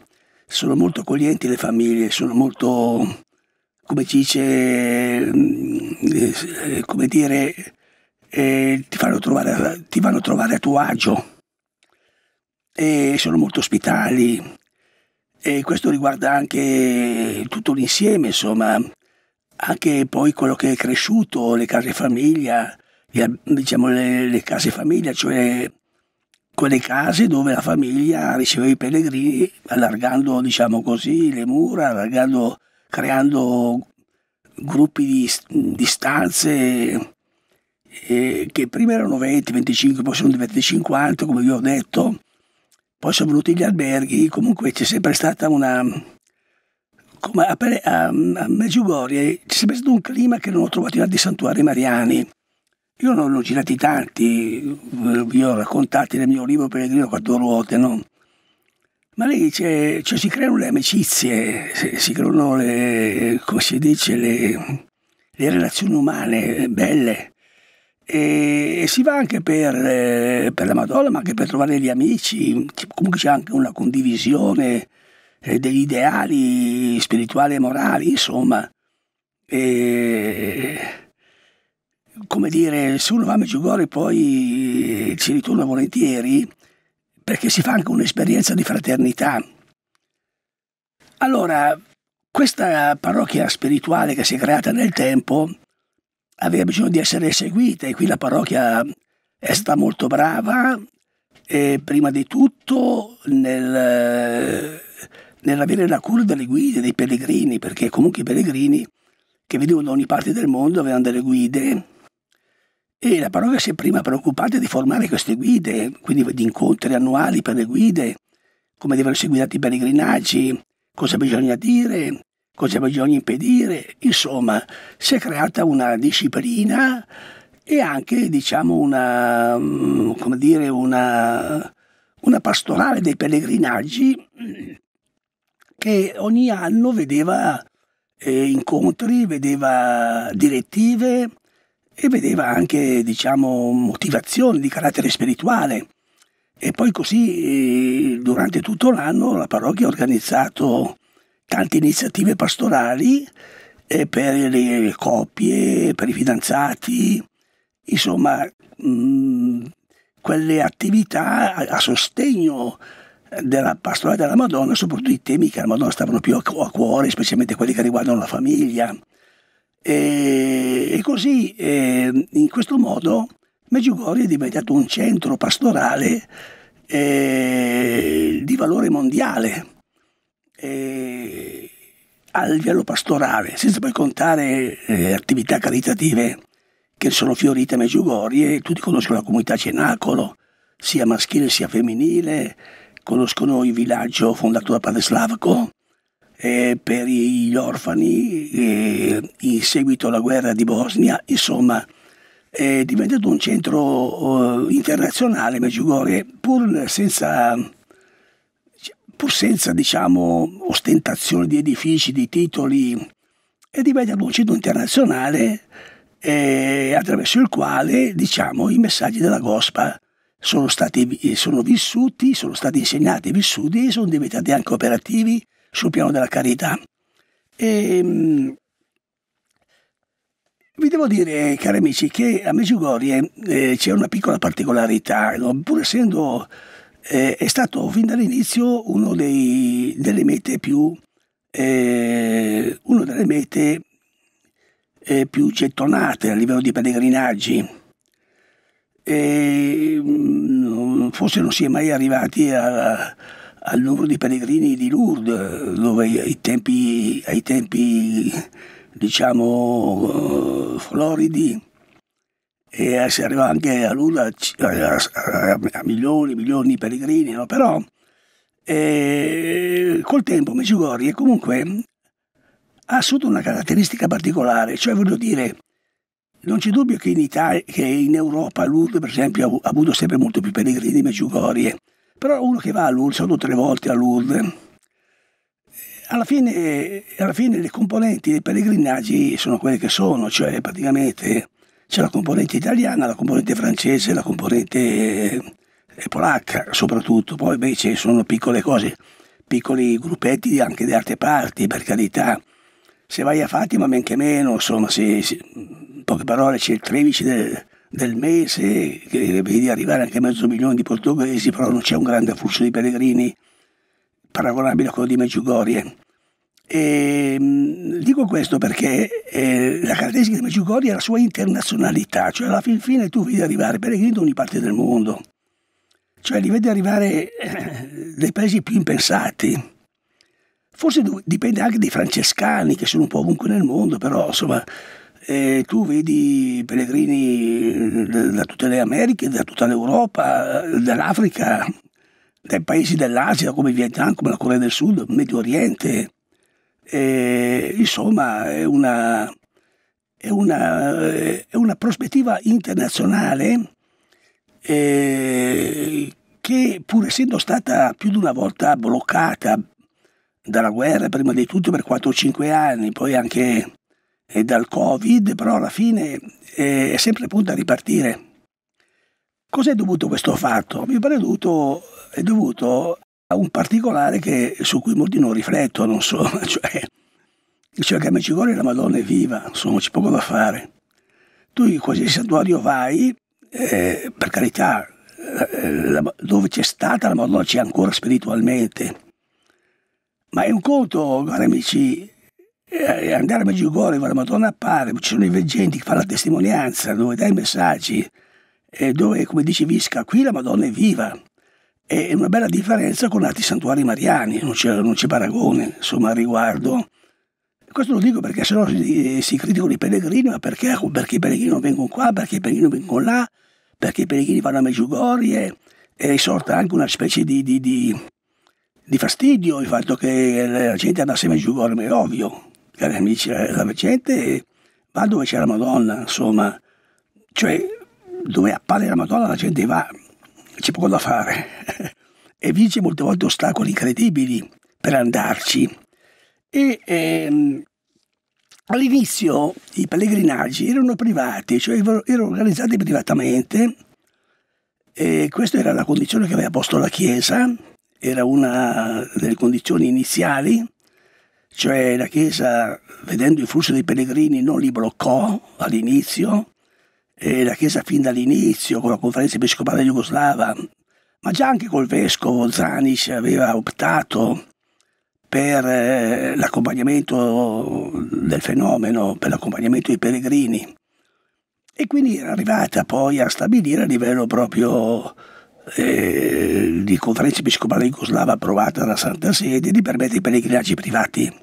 Sono molto accoglienti le famiglie, sono molto, come si dice, eh, come dire, eh, ti, fanno trovare, ti fanno trovare a tuo agio e sono molto ospitali e questo riguarda anche tutto l'insieme, insomma, anche poi quello che è cresciuto, le case famiglia, diciamo le, le case famiglia, cioè quelle case dove la famiglia riceveva i pellegrini allargando, diciamo così, le mura, creando gruppi di, di stanze eh, che prima erano 20, 25, poi sono diventate 50, come vi ho detto, poi sono venuti gli alberghi, comunque c'è sempre stata una... Come a, Pere, a, a Meggiugorie c'è sempre stato un clima che non ho trovato in altri santuari mariani. Io non ho girati tanti, vi ho raccontati nel mio libro Pellegrino a quattro ruote, no? Ma lì cioè, si creano le amicizie, si creano le, come si dice, le, le relazioni umane belle. E, e si va anche per, eh, per, la Madonna, ma anche per trovare gli amici, comunque c'è anche una condivisione eh, degli ideali spirituali e morali, insomma. E, come dire, se uno va a Meggiugorje poi eh, ci ritorna volentieri perché si fa anche un'esperienza di fraternità. Allora, questa parrocchia spirituale che si è creata nel tempo aveva bisogno di essere seguita e qui la parrocchia è stata molto brava, eh, prima di tutto nel, nell'avere la cura delle guide, dei pellegrini, perché comunque i pellegrini che venivano da ogni parte del mondo avevano delle guide e la parrocchia si è prima preoccupata di formare queste guide, quindi di incontri annuali per le guide, come devono essere guidati i pellegrinaggi, cosa bisogna dire, cosa bisogna impedire. Insomma, si è creata una disciplina e anche diciamo, una, mm, dire, una, una pastorale dei pellegrinaggi che ogni anno vedeva eh, incontri, vedeva direttive e vedeva anche diciamo, motivazioni di carattere spirituale. E poi così eh, durante tutto l'anno la parrocchia ha organizzato tante iniziative pastorali eh, per le coppie, per i fidanzati, insomma mh, mm, quelle attività a, a sostegno della pastorale della Madonna, soprattutto i temi che alla Madonna stavano più a cuore, specialmente quelli che riguardano la famiglia. E, e così, e, ehm, in questo modo, Meggiugorie è diventato un centro pastorale eh, di valore mondiale eh, a livello pastorale, senza poi contare le eh, attività caritative che sono fiorite a Meggiugorie, tutti conoscono la comunità Cenacolo, sia maschile sia femminile, conoscono il villaggio fondato da padre Slavko eh, per gli orfani eh, in seguito alla guerra di Bosnia, insomma è diventato un centro eh, internazionale Meggiugorie, pur senza pur senza diciamo, ostentazione di edifici, di titoli, e diventa un centro internazionale eh, attraverso il quale diciamo, i messaggi della Gospa sono, stati, sono vissuti, sono stati insegnati, e vissuti e sono diventati anche operativi sul piano della carità. E, ehm, vi devo dire, cari amici, che a Meggiugorie eh, c'è una piccola particolarità, no? pur essendo eh, è stato fin dall'inizio uno dei, delle mete più, eh, una delle mete eh, più gettonate a livello di pellegrinaggi. E, eh, mm, forse non si è mai arrivati a, al numero di pellegrini di Lourdes, dove ai tempi, ai tempi diciamo, eh, floridi e si arriva anche a, Lula, a, milioni e milioni di pellegrini, no? però eh, col tempo Meciugorie comunque ha assunto una caratteristica particolare, cioè voglio dire, non c'è dubbio che in, Italia, che in Europa Lourdes per esempio ha avuto sempre molto più pellegrini di Meciugorie, eh. però uno che va a Lourdes, sono tre volte a Lourdes, alla fine, alla fine le componenti dei pellegrinaggi sono quelle che sono, cioè praticamente c'è la componente italiana, la componente francese, la componente eh, eh, polacca soprattutto, poi invece sono piccole cose, piccoli gruppetti anche di altre parti, per carità. Se vai a Fatima, men che meno, insomma, se, se, in poche parole, c'è il 13 del, del mese, che vedi arrivare anche mezzo milione di portoghesi, però non c'è un grande afflusso di pellegrini paragonabile a quello di Meggiugorie. E, ehm, dico questo perché eh, la caratteristica di Medjugorje è la sua internazionalità, cioè alla fin fine tu vedi arrivare pellegrini da ogni parte del mondo, cioè li vedi arrivare eh, dai paesi più impensati. Forse dipende anche dai francescani che sono un po' ovunque nel mondo, però insomma eh, tu vedi pellegrini eh, da tutte le Americhe, da tutta l'Europa, eh, dall'Africa, dai paesi dell'Asia come il Vietnam, come la Corea del Sud, Medio Oriente e, insomma, è una, è una, è una prospettiva internazionale eh, che pur essendo stata più di una volta bloccata dalla guerra, prima di tutto per 4 5 anni, poi anche eh, dal Covid, però alla fine eh, è sempre pronta a ripartire. Cos'è dovuto questo fatto? Mi pare dovuto, è dovuto ha un particolare che, su cui molti non riflettono, insomma, [LAUGHS] cioè, cioè che a Medjugorje la Madonna è viva, insomma, c'è poco da fare. Tu in qualsiasi santuario vai, eh, per carità, eh, la, dove c'è stata la Madonna c'è ancora spiritualmente, ma è un conto, cari amici, eh, eh andare a Medjugorje dove la Madonna appare, ci sono i veggenti che fanno la testimonianza, dove dai i messaggi, e dove, come dice Visca, qui la Madonna è viva, è una bella differenza con altri santuari mariani, non c'è, non c'è paragone insomma, a riguardo. Questo lo dico perché sennò si, si criticano i pellegrini, ma perché? perché i pellegrini non vengono qua, perché i pellegrini non vengono là, perché i pellegrini vanno a Meggiugorie, è sorta anche una specie di, di, di, di, fastidio il fatto che la gente andasse a Meggiugorie, ma è ovvio, cari amici, eh, la gente va dove c'è la Madonna, insomma, cioè dove appare la Madonna la gente va, c'è poco da fare. [LAUGHS] e vince molte volte ostacoli incredibili per andarci. E ehm, all'inizio i pellegrinaggi erano privati, cioè erano organizzati privatamente. E questa era la condizione che aveva posto la Chiesa, era una delle condizioni iniziali, cioè la Chiesa, vedendo il flusso dei pellegrini, non li bloccò all'inizio, eh, la Chiesa fin dall'inizio, con la conferenza episcopale jugoslava, ma già anche col vescovo Zanic aveva optato per eh, l'accompagnamento del fenomeno, per l'accompagnamento dei pellegrini. E quindi era arrivata poi a stabilire a livello proprio eh, di conferenza episcopale jugoslava approvata dalla Santa Sede di permettere i pellegrinaggi privati.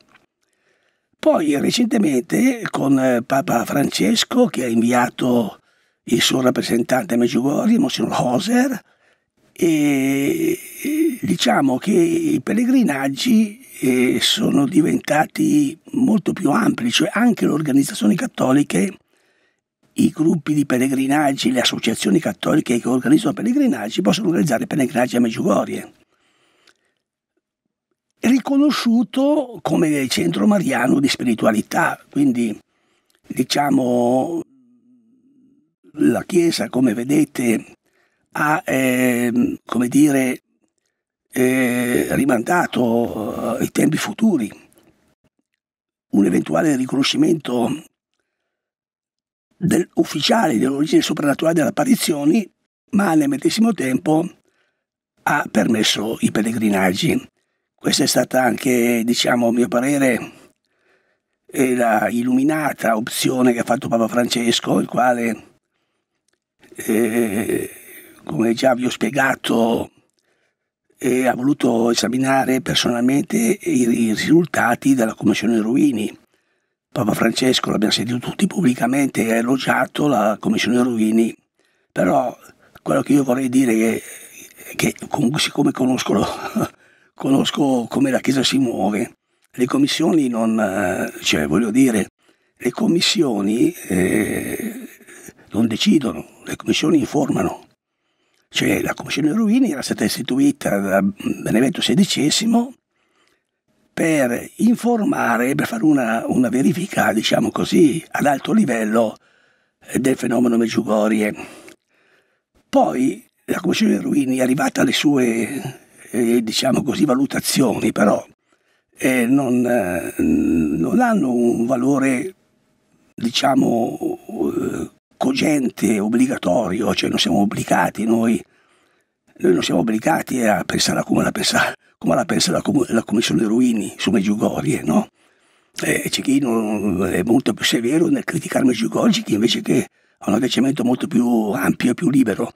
Poi recentemente con eh, Papa Francesco che ha inviato il suo rappresentante Meggiugorje, Monsignor Hoser, e diciamo che i pellegrinaggi eh, sono diventati molto più ampli, cioè anche le organizzazioni cattoliche, i gruppi di pellegrinaggi, le associazioni cattoliche che organizzano pellegrinaggi possono organizzare pellegrinaggi a Meggiugorie. È riconosciuto come centro mariano di spiritualità, quindi diciamo la Chiesa, come vedete, ha eh, come dire, eh, rimandato ai eh, tempi futuri un eventuale riconoscimento del, ufficiale dell'origine soprannaturale delle apparizioni, ma nel medesimo tempo ha permesso i pellegrinaggi. Questa è stata anche, diciamo, a mio parere, eh, la illuminata opzione che ha fatto Papa Francesco, il quale eh, come già vi ho spiegato, eh, ha voluto esaminare personalmente i, i risultati della Commissione Rovini. Papa Francesco, l'abbiamo sentito tutti pubblicamente, ha elogiato la Commissione Rovini, però quello che io vorrei dire è che comunque, siccome conosco, [LAUGHS] conosco come la Chiesa si muove, le commissioni non, cioè voglio dire, le commissioni eh, non decidono, le commissioni informano. Cioè la commissione Rovini era stata istituita da Benevento XVI per informare, per fare una, una verifica, diciamo così, ad alto livello del fenomeno Meggiugorie. Poi la commissione Rovini è arrivata alle sue, eh, diciamo così, valutazioni, però eh, non, eh, non hanno un valore diciamo, eh, cogente, obbligatorio, cioè non siamo obbligati noi, noi non siamo obbligati a pensare come la pensa, come la, pensa la, com la Commissione Ruini su Meggiugorie, no? Eh, c'è chi non, è molto più severo nel criticare Meggiugorie, chi invece che ha un atteggiamento molto più ampio, e più libero.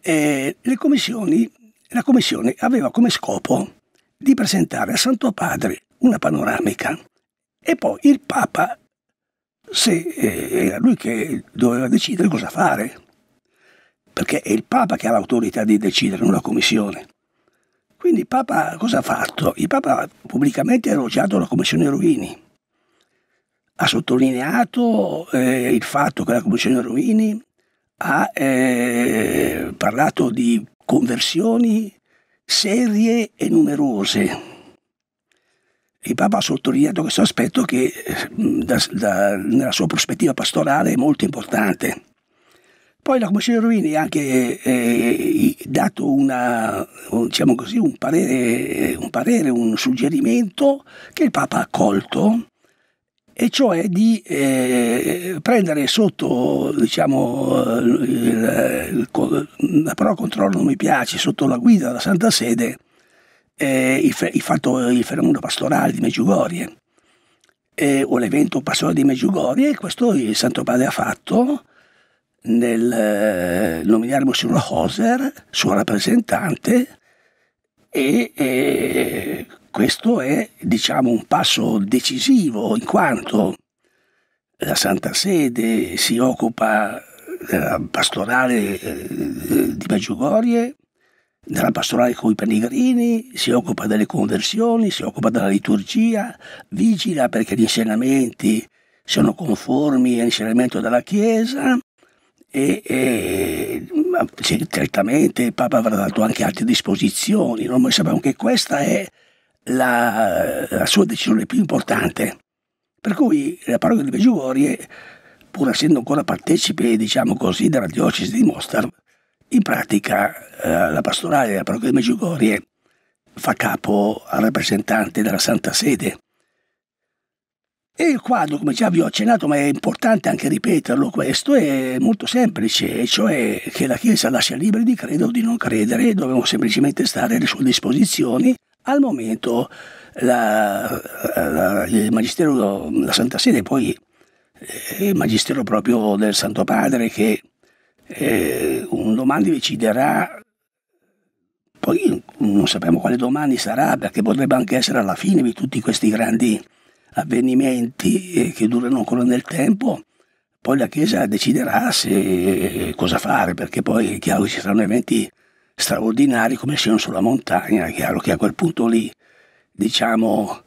Eh, la Commissione aveva come scopo di presentare a Santo Padre una panoramica e poi il Papa se era eh, lui che doveva decidere cosa fare, perché è il Papa che ha l'autorità di decidere, non la Commissione. Quindi il Papa cosa ha fatto? Il Papa pubblicamente ha elogiato la Commissione Rovini, ha sottolineato eh, il fatto che la Commissione Rovini ha eh, parlato di conversioni serie e numerose il Papa ha sottolineato questo aspetto che da, da, nella sua prospettiva pastorale è molto importante. Poi la Commissione Rovini ha anche eh, dato una, diciamo così, un, parere, un, parere, un suggerimento che il Papa ha accolto, e cioè di eh, prendere sotto diciamo, il, il, la parola controllo non mi piace, sotto la guida della Santa Sede, eh, il, il, fatto, il, fenomeno pastorale di Meggiugorie eh, o l'evento pastorale di Meggiugorie, questo il Santo Padre ha fatto nel eh, nominare Monsignor Hoser suo rappresentante e, e questo è diciamo, un passo decisivo in quanto la Santa Sede si occupa della pastorale eh, di Meggiugorie nella pastorale con i pellegrini, si occupa delle conversioni, si occupa della liturgia, vigila perché gli insegnamenti siano conformi all'insegnamento della Chiesa e, e certamente il Papa avrà dato anche altre disposizioni, no? noi sappiamo che questa è la, la, sua decisione più importante. Per cui la parola di Meggiugorie, pur essendo ancora partecipe, diciamo così, della diocesi di Mostar, in pratica eh, la pastorale della parrocchia di Meggiugorie fa capo al rappresentante della Santa Sede. E il quadro, come già vi ho accennato, ma è importante anche ripeterlo, questo è molto semplice, cioè che la Chiesa lascia liberi di credere o di non credere, dobbiamo semplicemente stare alle sue disposizioni. Al momento la, la, il Magistero, la Santa Sede, poi eh, il Magistero proprio del Santo Padre che eh, un domani deciderà, poi non sappiamo quale domani sarà, perché potrebbe anche essere alla fine di tutti questi grandi avvenimenti eh, che durano ancora nel tempo, poi la Chiesa deciderà se, eh, cosa fare, perché poi è chiaro che ci saranno eventi straordinari come siano sulla montagna, è chiaro che a quel punto lì, diciamo,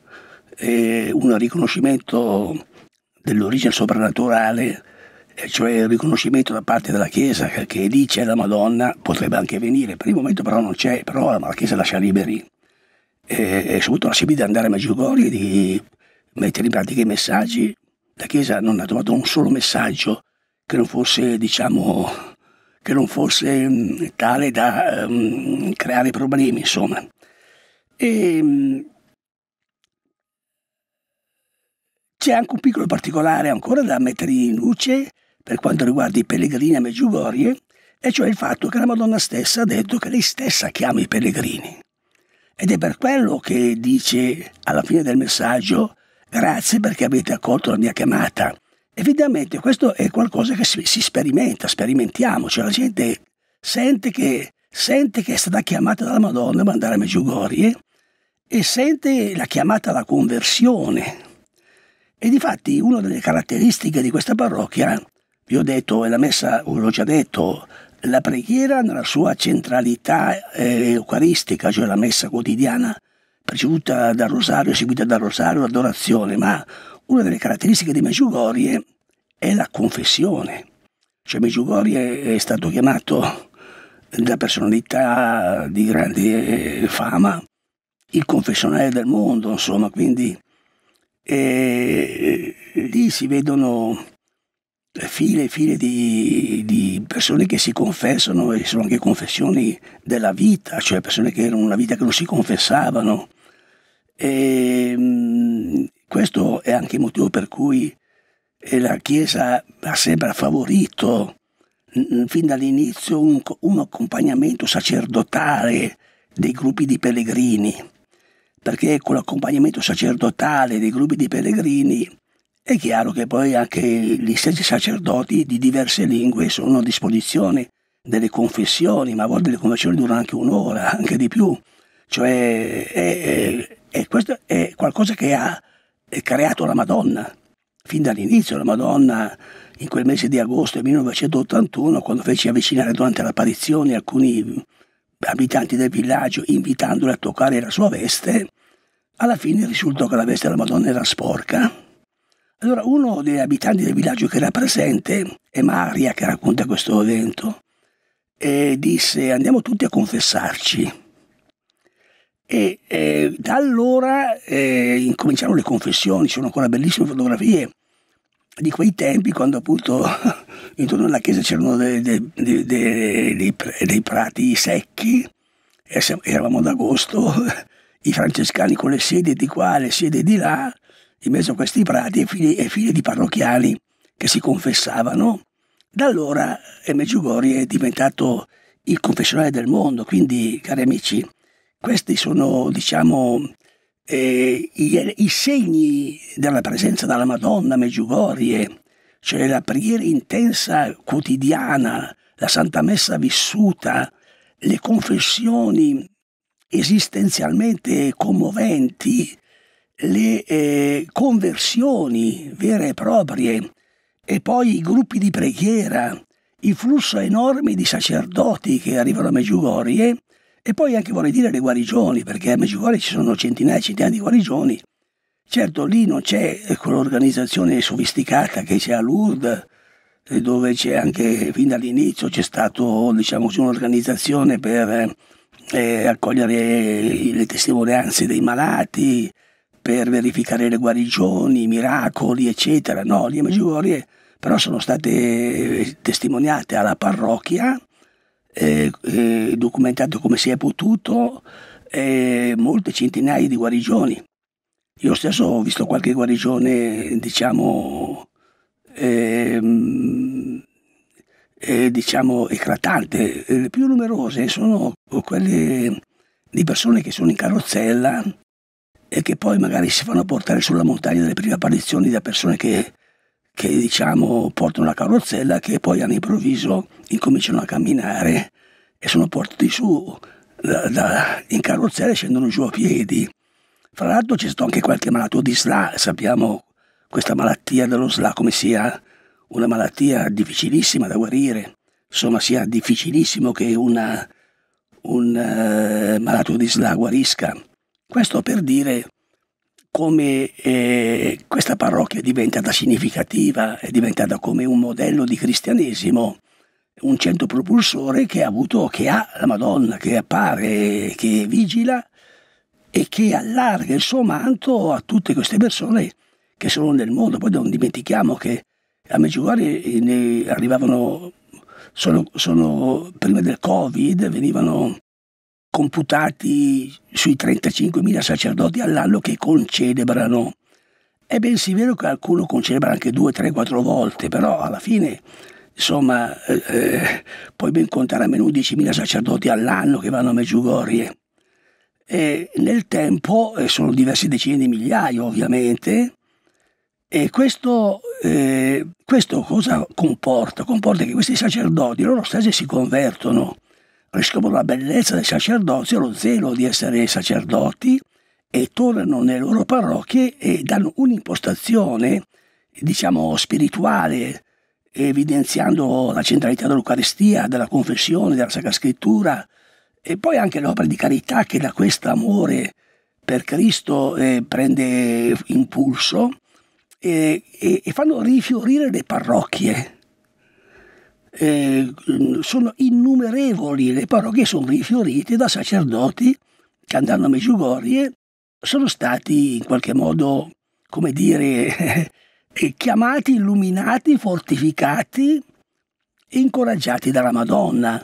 eh, un riconoscimento dell'origine soprannaturale eh, cioè il riconoscimento da parte della Chiesa, che lì c'è la Madonna, potrebbe anche venire, per il momento però non c'è, però la Chiesa lascia liberi. E, e soprattutto la possibilità di andare a Maggiugorie, di mettere in pratica i messaggi. La Chiesa non ha trovato un solo messaggio che non fosse, diciamo, che non fosse mm, tale da um, creare problemi, insomma. E, mm, C'è anche un piccolo particolare ancora da mettere in luce per quanto riguarda i pellegrini a Meggiugorie, e cioè il fatto che la Madonna stessa ha detto che lei stessa chiama i pellegrini. Ed è per quello che dice alla fine del messaggio grazie perché avete accolto la mia chiamata. Evidentemente questo è qualcosa che si, si sperimenta, sperimentiamo, cioè la gente sente che, sente che è stata chiamata dalla Madonna per andare a Meggiugorie e sente la chiamata alla conversione, e difatti una delle caratteristiche di questa parrocchia, vi ho detto, e la messa, l'ho già detto, la preghiera nella sua centralità eh, eucaristica, cioè la messa quotidiana, preceduta dal rosario, seguita dal rosario, l'adorazione, ma una delle caratteristiche di Meggiugorie è la confessione. Cioè Meggiugorie è stato chiamato da personalità di grande eh, fama il confessionale del mondo, insomma, quindi e lì si vedono file e file di, di, persone che si confessano e sono anche confessioni della vita, cioè persone che erano una vita che non si confessavano. E mm, questo è anche il motivo per cui eh, la Chiesa ha sempre favorito mm, fin dall'inizio un, un accompagnamento sacerdotale dei gruppi di pellegrini perché con l'accompagnamento sacerdotale dei gruppi di pellegrini è chiaro che poi anche gli stessi sacerdoti di diverse lingue sono a disposizione delle confessioni, ma a volte le confessioni durano anche un'ora, anche di più. Cioè, è, è, questo è qualcosa che ha creato la Madonna. Fin dall'inizio la Madonna, in quel mese di agosto 1981, quando fece avvicinare durante l'apparizione alcuni abitanti del villaggio invitandole a toccare la sua veste, alla fine risultò che la veste della Madonna era sporca. Allora uno degli abitanti del villaggio che era presente è Maria che racconta questo evento e disse andiamo tutti a confessarci. E, e da allora eh, incominciarono le confessioni, ci sono ancora bellissime fotografie di quei tempi quando appunto [LAUGHS] intorno alla chiesa c'erano dei, dei, dei, dei, prati secchi, eravamo ad agosto, [LAUGHS] i francescani con le sedie di qua, e le sedie di là, in mezzo a questi prati e figli, e figli di parrocchiani che si confessavano. Da allora Meggiugorie è diventato il confessionale del mondo, quindi cari amici, questi sono diciamo eh, i, i, segni della presenza della Madonna Meggiugorie cioè la preghiera intensa quotidiana, la Santa Messa vissuta, le confessioni esistenzialmente commoventi, le eh, conversioni vere e proprie e poi i gruppi di preghiera, il flusso enorme di sacerdoti che arrivano a Meggiugorie e poi anche vorrei dire le guarigioni, perché a Meggiugorie ci sono centinaia e centinaia di guarigioni Certo, lì non c'è quell'organizzazione sofisticata che c'è a Lourdes, eh, dove c'è anche fin dall'inizio c'è stata diciamo, un'organizzazione per eh, accogliere le testimonianze dei malati, per verificare le guarigioni, i miracoli, eccetera. No, le mm. Medjugorje però sono state eh, testimoniate alla parrocchia, eh, eh, documentate come si è potuto, eh, molte centinaia di guarigioni. Io stesso ho visto qualche guarigione, diciamo, ehm, eh, diciamo eclatante. Eh, le più numerose sono quelle di persone che sono in carrozzella e che poi magari si fanno portare sulla montagna delle prime apparizioni da persone che, che diciamo, portano la carrozzella che poi all'improvviso incominciano a camminare e sono portati su da, da, in carrozzella e scendono giù a piedi. Fra l'altro c'è stato anche qualche malato di SLA, sappiamo questa malattia dello SLA come sia una malattia difficilissima da guarire, insomma sia difficilissimo che una, un uh, malato di SLA guarisca. Questo per dire come eh, questa parrocchia è diventata significativa, è diventata come un modello di cristianesimo, un centro propulsore che ha avuto, che ha la Madonna, che appare, che vigila e che allarga il suo manto a tutte queste persone che sono nel mondo. Poi non dimentichiamo che a Meggiugorie eh, ne arrivavano, sono, sono, prima del Covid, venivano computati sui 35.000 sacerdoti all'anno che concelebrano. È bensì vero che qualcuno concelebra anche due, tre, quattro volte, però alla fine insomma, eh, eh puoi ben contare almeno 11.000 sacerdoti all'anno che vanno a Meggiugorie. E nel tempo eh, sono diversi decine di migliaia ovviamente e questo, eh, questo, cosa comporta? Comporta che questi sacerdoti loro stessi si convertono, riscoprono la bellezza del sacerdozio, lo zelo di essere sacerdoti e tornano nelle loro parrocchie e danno un'impostazione diciamo spirituale evidenziando la centralità dell'Eucaristia, della confessione, della Sacra Scrittura, e poi anche l'opera di carità che da questo amore per Cristo eh, prende impulso e, e, e, fanno rifiorire le parrocchie. Eh, sono innumerevoli le parrocchie, sono rifiorite da sacerdoti che andando a Meggiugorie sono stati in qualche modo, come dire, [LAUGHS] eh, chiamati, illuminati, fortificati e incoraggiati dalla Madonna.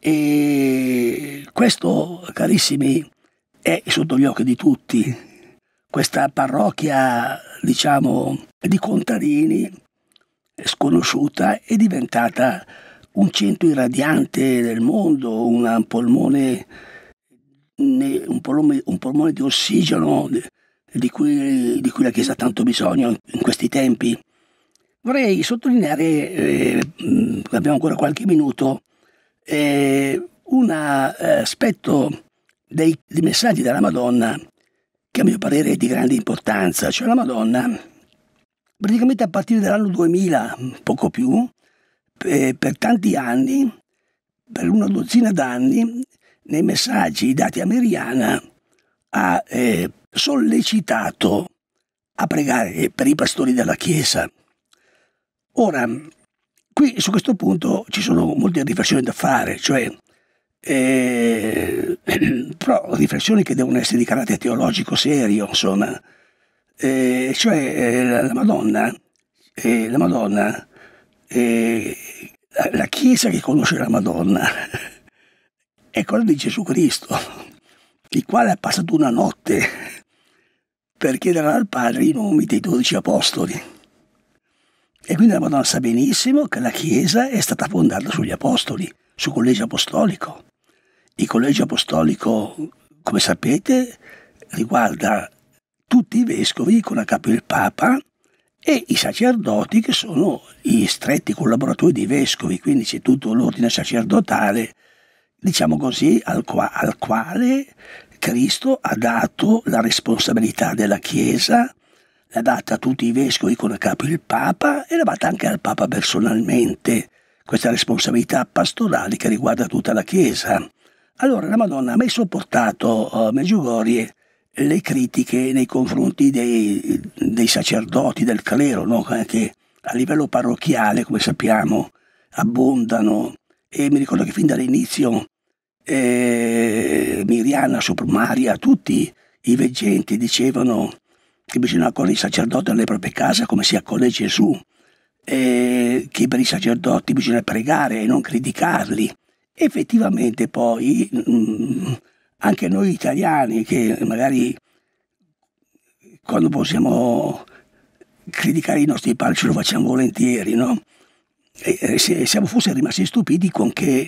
E questo, carissimi, è sotto gli occhi di tutti. Questa parrocchia, diciamo, di contadini sconosciuta è diventata un centro irradiante del mondo, un polmone, un polmone, un polmone di ossigeno di cui, di cui, la Chiesa ha tanto bisogno in questi tempi. Vorrei sottolineare, eh, abbiamo ancora qualche minuto, eh, un eh, aspetto dei, dei messaggi della Madonna che a mio parere è di grande importanza, cioè la Madonna praticamente a partire dall'anno 2000, poco più, per, per tanti anni, per una dozzina d'anni, nei messaggi dati a Meriana ha eh, sollecitato a pregare per i pastori della Chiesa. Ora, Qui su questo punto ci sono molte riflessioni da fare, cioè, eh, [CLEARS THROAT] però riflessioni che devono essere di carattere teologico serio, insomma. Eh, cioè eh, la Madonna, eh, la, Madonna eh, la, la Chiesa che conosce la Madonna [LAUGHS] è quella di Gesù Cristo, il quale ha passato una notte per chiedere al Padre i nomi dei dodici apostoli. E quindi la Madonna sa benissimo che la Chiesa è stata fondata sugli Apostoli, sul Collegio Apostolico. Il Collegio Apostolico, come sapete, riguarda tutti i vescovi con a capo il Papa e i sacerdoti che sono i stretti collaboratori dei vescovi, quindi c'è tutto l'ordine sacerdotale, diciamo così, al, qua al quale Cristo ha dato la responsabilità della Chiesa l'ha data a tutti i vescovi con a capo il Papa e l'ha data anche al Papa personalmente, questa responsabilità pastorale che riguarda tutta la Chiesa. Allora la Madonna ha mai sopportato a uh, eh, Meggiugorie le critiche nei confronti dei, dei sacerdoti, del clero, no? Eh, che a livello parrocchiale, come sappiamo, abbondano. E mi ricordo che fin dall'inizio eh, Miriana, Maria, tutti i veggenti dicevano che bisogna accogliere i sacerdoti nelle proprie case come si accoglie Gesù, eh, che per i sacerdoti bisogna pregare e non criticarli. Effettivamente poi mm, anche noi italiani che magari quando possiamo criticare i nostri padri ce lo facciamo volentieri, no? E, e siamo forse rimasti stupiti con che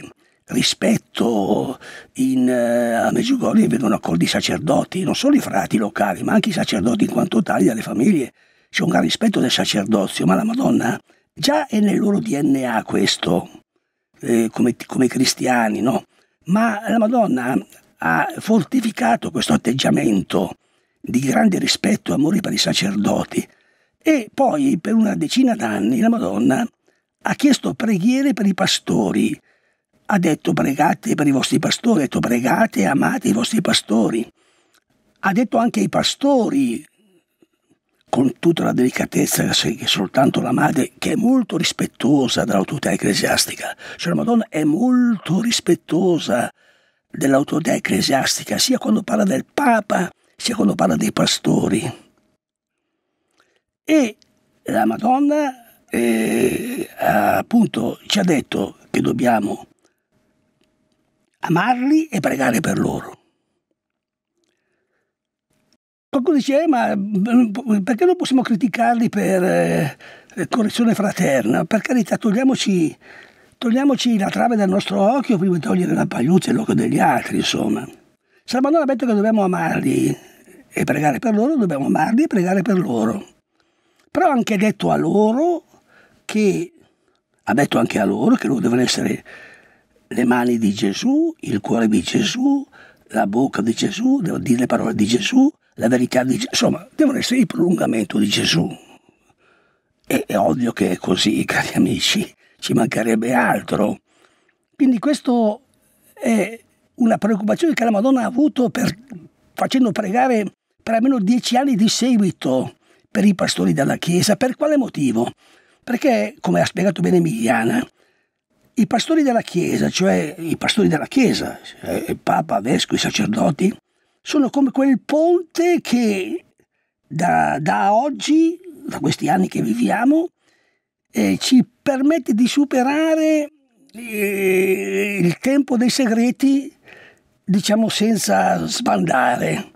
rispetto in, uh, a Meggiugorie vengono accolti i sacerdoti, non solo i frati locali, ma anche i sacerdoti in quanto tali alle famiglie. C'è un gran rispetto del sacerdozio, ma la Madonna già è nel loro DNA questo, eh, come, come, cristiani, no? Ma la Madonna ha fortificato questo atteggiamento di grande rispetto e amore per i sacerdoti. E poi per una decina d'anni la Madonna ha chiesto preghiere per i pastori, ha detto pregate per i vostri pastori, ha detto pregate e amate i vostri pastori. Ha detto anche ai pastori, con tutta la delicatezza che soltanto la madre, che è molto rispettosa dell'autorità ecclesiastica, cioè la Madonna è molto rispettosa dell'autorità ecclesiastica, sia quando parla del Papa, sia quando parla dei pastori. E la Madonna eh, appunto ci ha detto che dobbiamo amarli e pregare per loro. Qualcuno dice, eh, ma mm, perché non possiamo criticarli per eh, correzione fraterna? Per carità, togliamoci, togliamoci la trave dal nostro occhio prima di togliere la pagliuzza e l'occhio degli altri, insomma. Salvador ha detto che dobbiamo amarli e pregare per loro, dobbiamo amarli e pregare per loro. Però ha anche detto a loro che, ha detto anche a loro che loro devono essere le mani di Gesù, il cuore di Gesù, la bocca di Gesù, devo dire le parole di Gesù, la verità di Gesù, insomma, devono essere il prolungamento di Gesù. E è ovvio che è così, [LAUGHS] cari amici, ci mancherebbe altro. Quindi questa è una preoccupazione che la Madonna ha avuto per, facendo pregare per almeno dieci anni di seguito per i pastori della Chiesa. Per quale motivo? Perché, come ha spiegato bene Emiliana, i pastori della Chiesa, cioè i pastori della Chiesa, cioè Papa, Vescovi, sacerdoti, sono come quel ponte che da, da oggi, da questi anni che viviamo, eh, ci permette di superare eh, il tempo dei segreti, diciamo senza sbandare.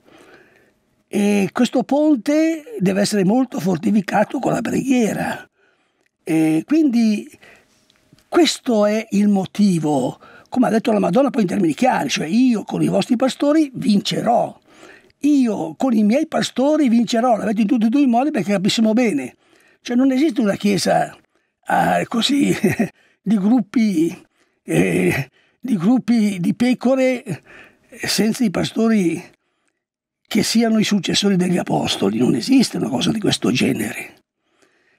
E questo ponte deve essere molto fortificato con la preghiera. E quindi questo è il motivo, come ha detto la Madonna poi in termini chiari, cioè io con i vostri pastori vincerò, io con i miei pastori vincerò, l'avete in tutti e due i modi perché capissimo bene. Cioè non esiste una chiesa ah, così [LAUGHS] di gruppi, eh, di gruppi di pecore senza i pastori che siano i successori degli apostoli, non esiste una cosa di questo genere.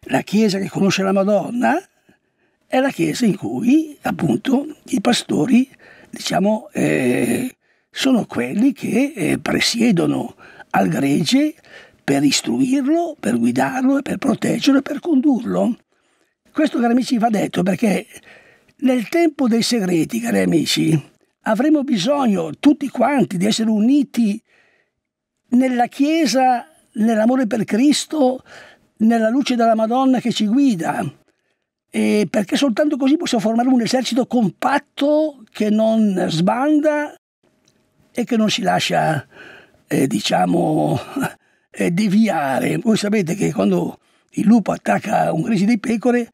La chiesa che conosce la Madonna è la chiesa in cui appunto i pastori diciamo, eh, sono quelli che eh, presiedono al gregge per istruirlo, per guidarlo, per proteggerlo, e per condurlo. Questo, cari amici, va detto perché nel tempo dei segreti, cari amici, avremo bisogno tutti quanti di essere uniti nella Chiesa, nell'amore per Cristo, nella luce della Madonna che ci guida eh, perché soltanto così possiamo formare un esercito compatto che non sbanda e che non si lascia, eh, diciamo, [LAUGHS] eh, deviare. Voi sapete che quando il lupo attacca un crisi di pecore,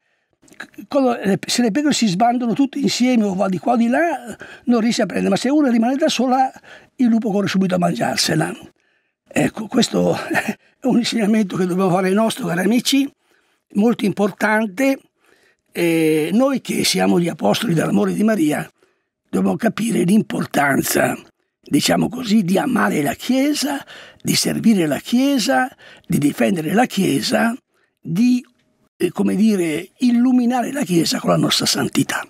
eh, se le pecore si sbandano tutte insieme o va di qua o di là, non riesce a prendere, ma se una rimane da sola, il lupo corre subito a mangiarsela. Ecco, questo [LAUGHS] è un insegnamento che dobbiamo fare ai nostri cari amici, molto importante, e noi che siamo gli apostoli dell'amore di Maria dobbiamo capire l'importanza, diciamo così, di amare la Chiesa, di servire la Chiesa, di difendere la Chiesa, di, eh, come dire, illuminare la Chiesa con la nostra santità.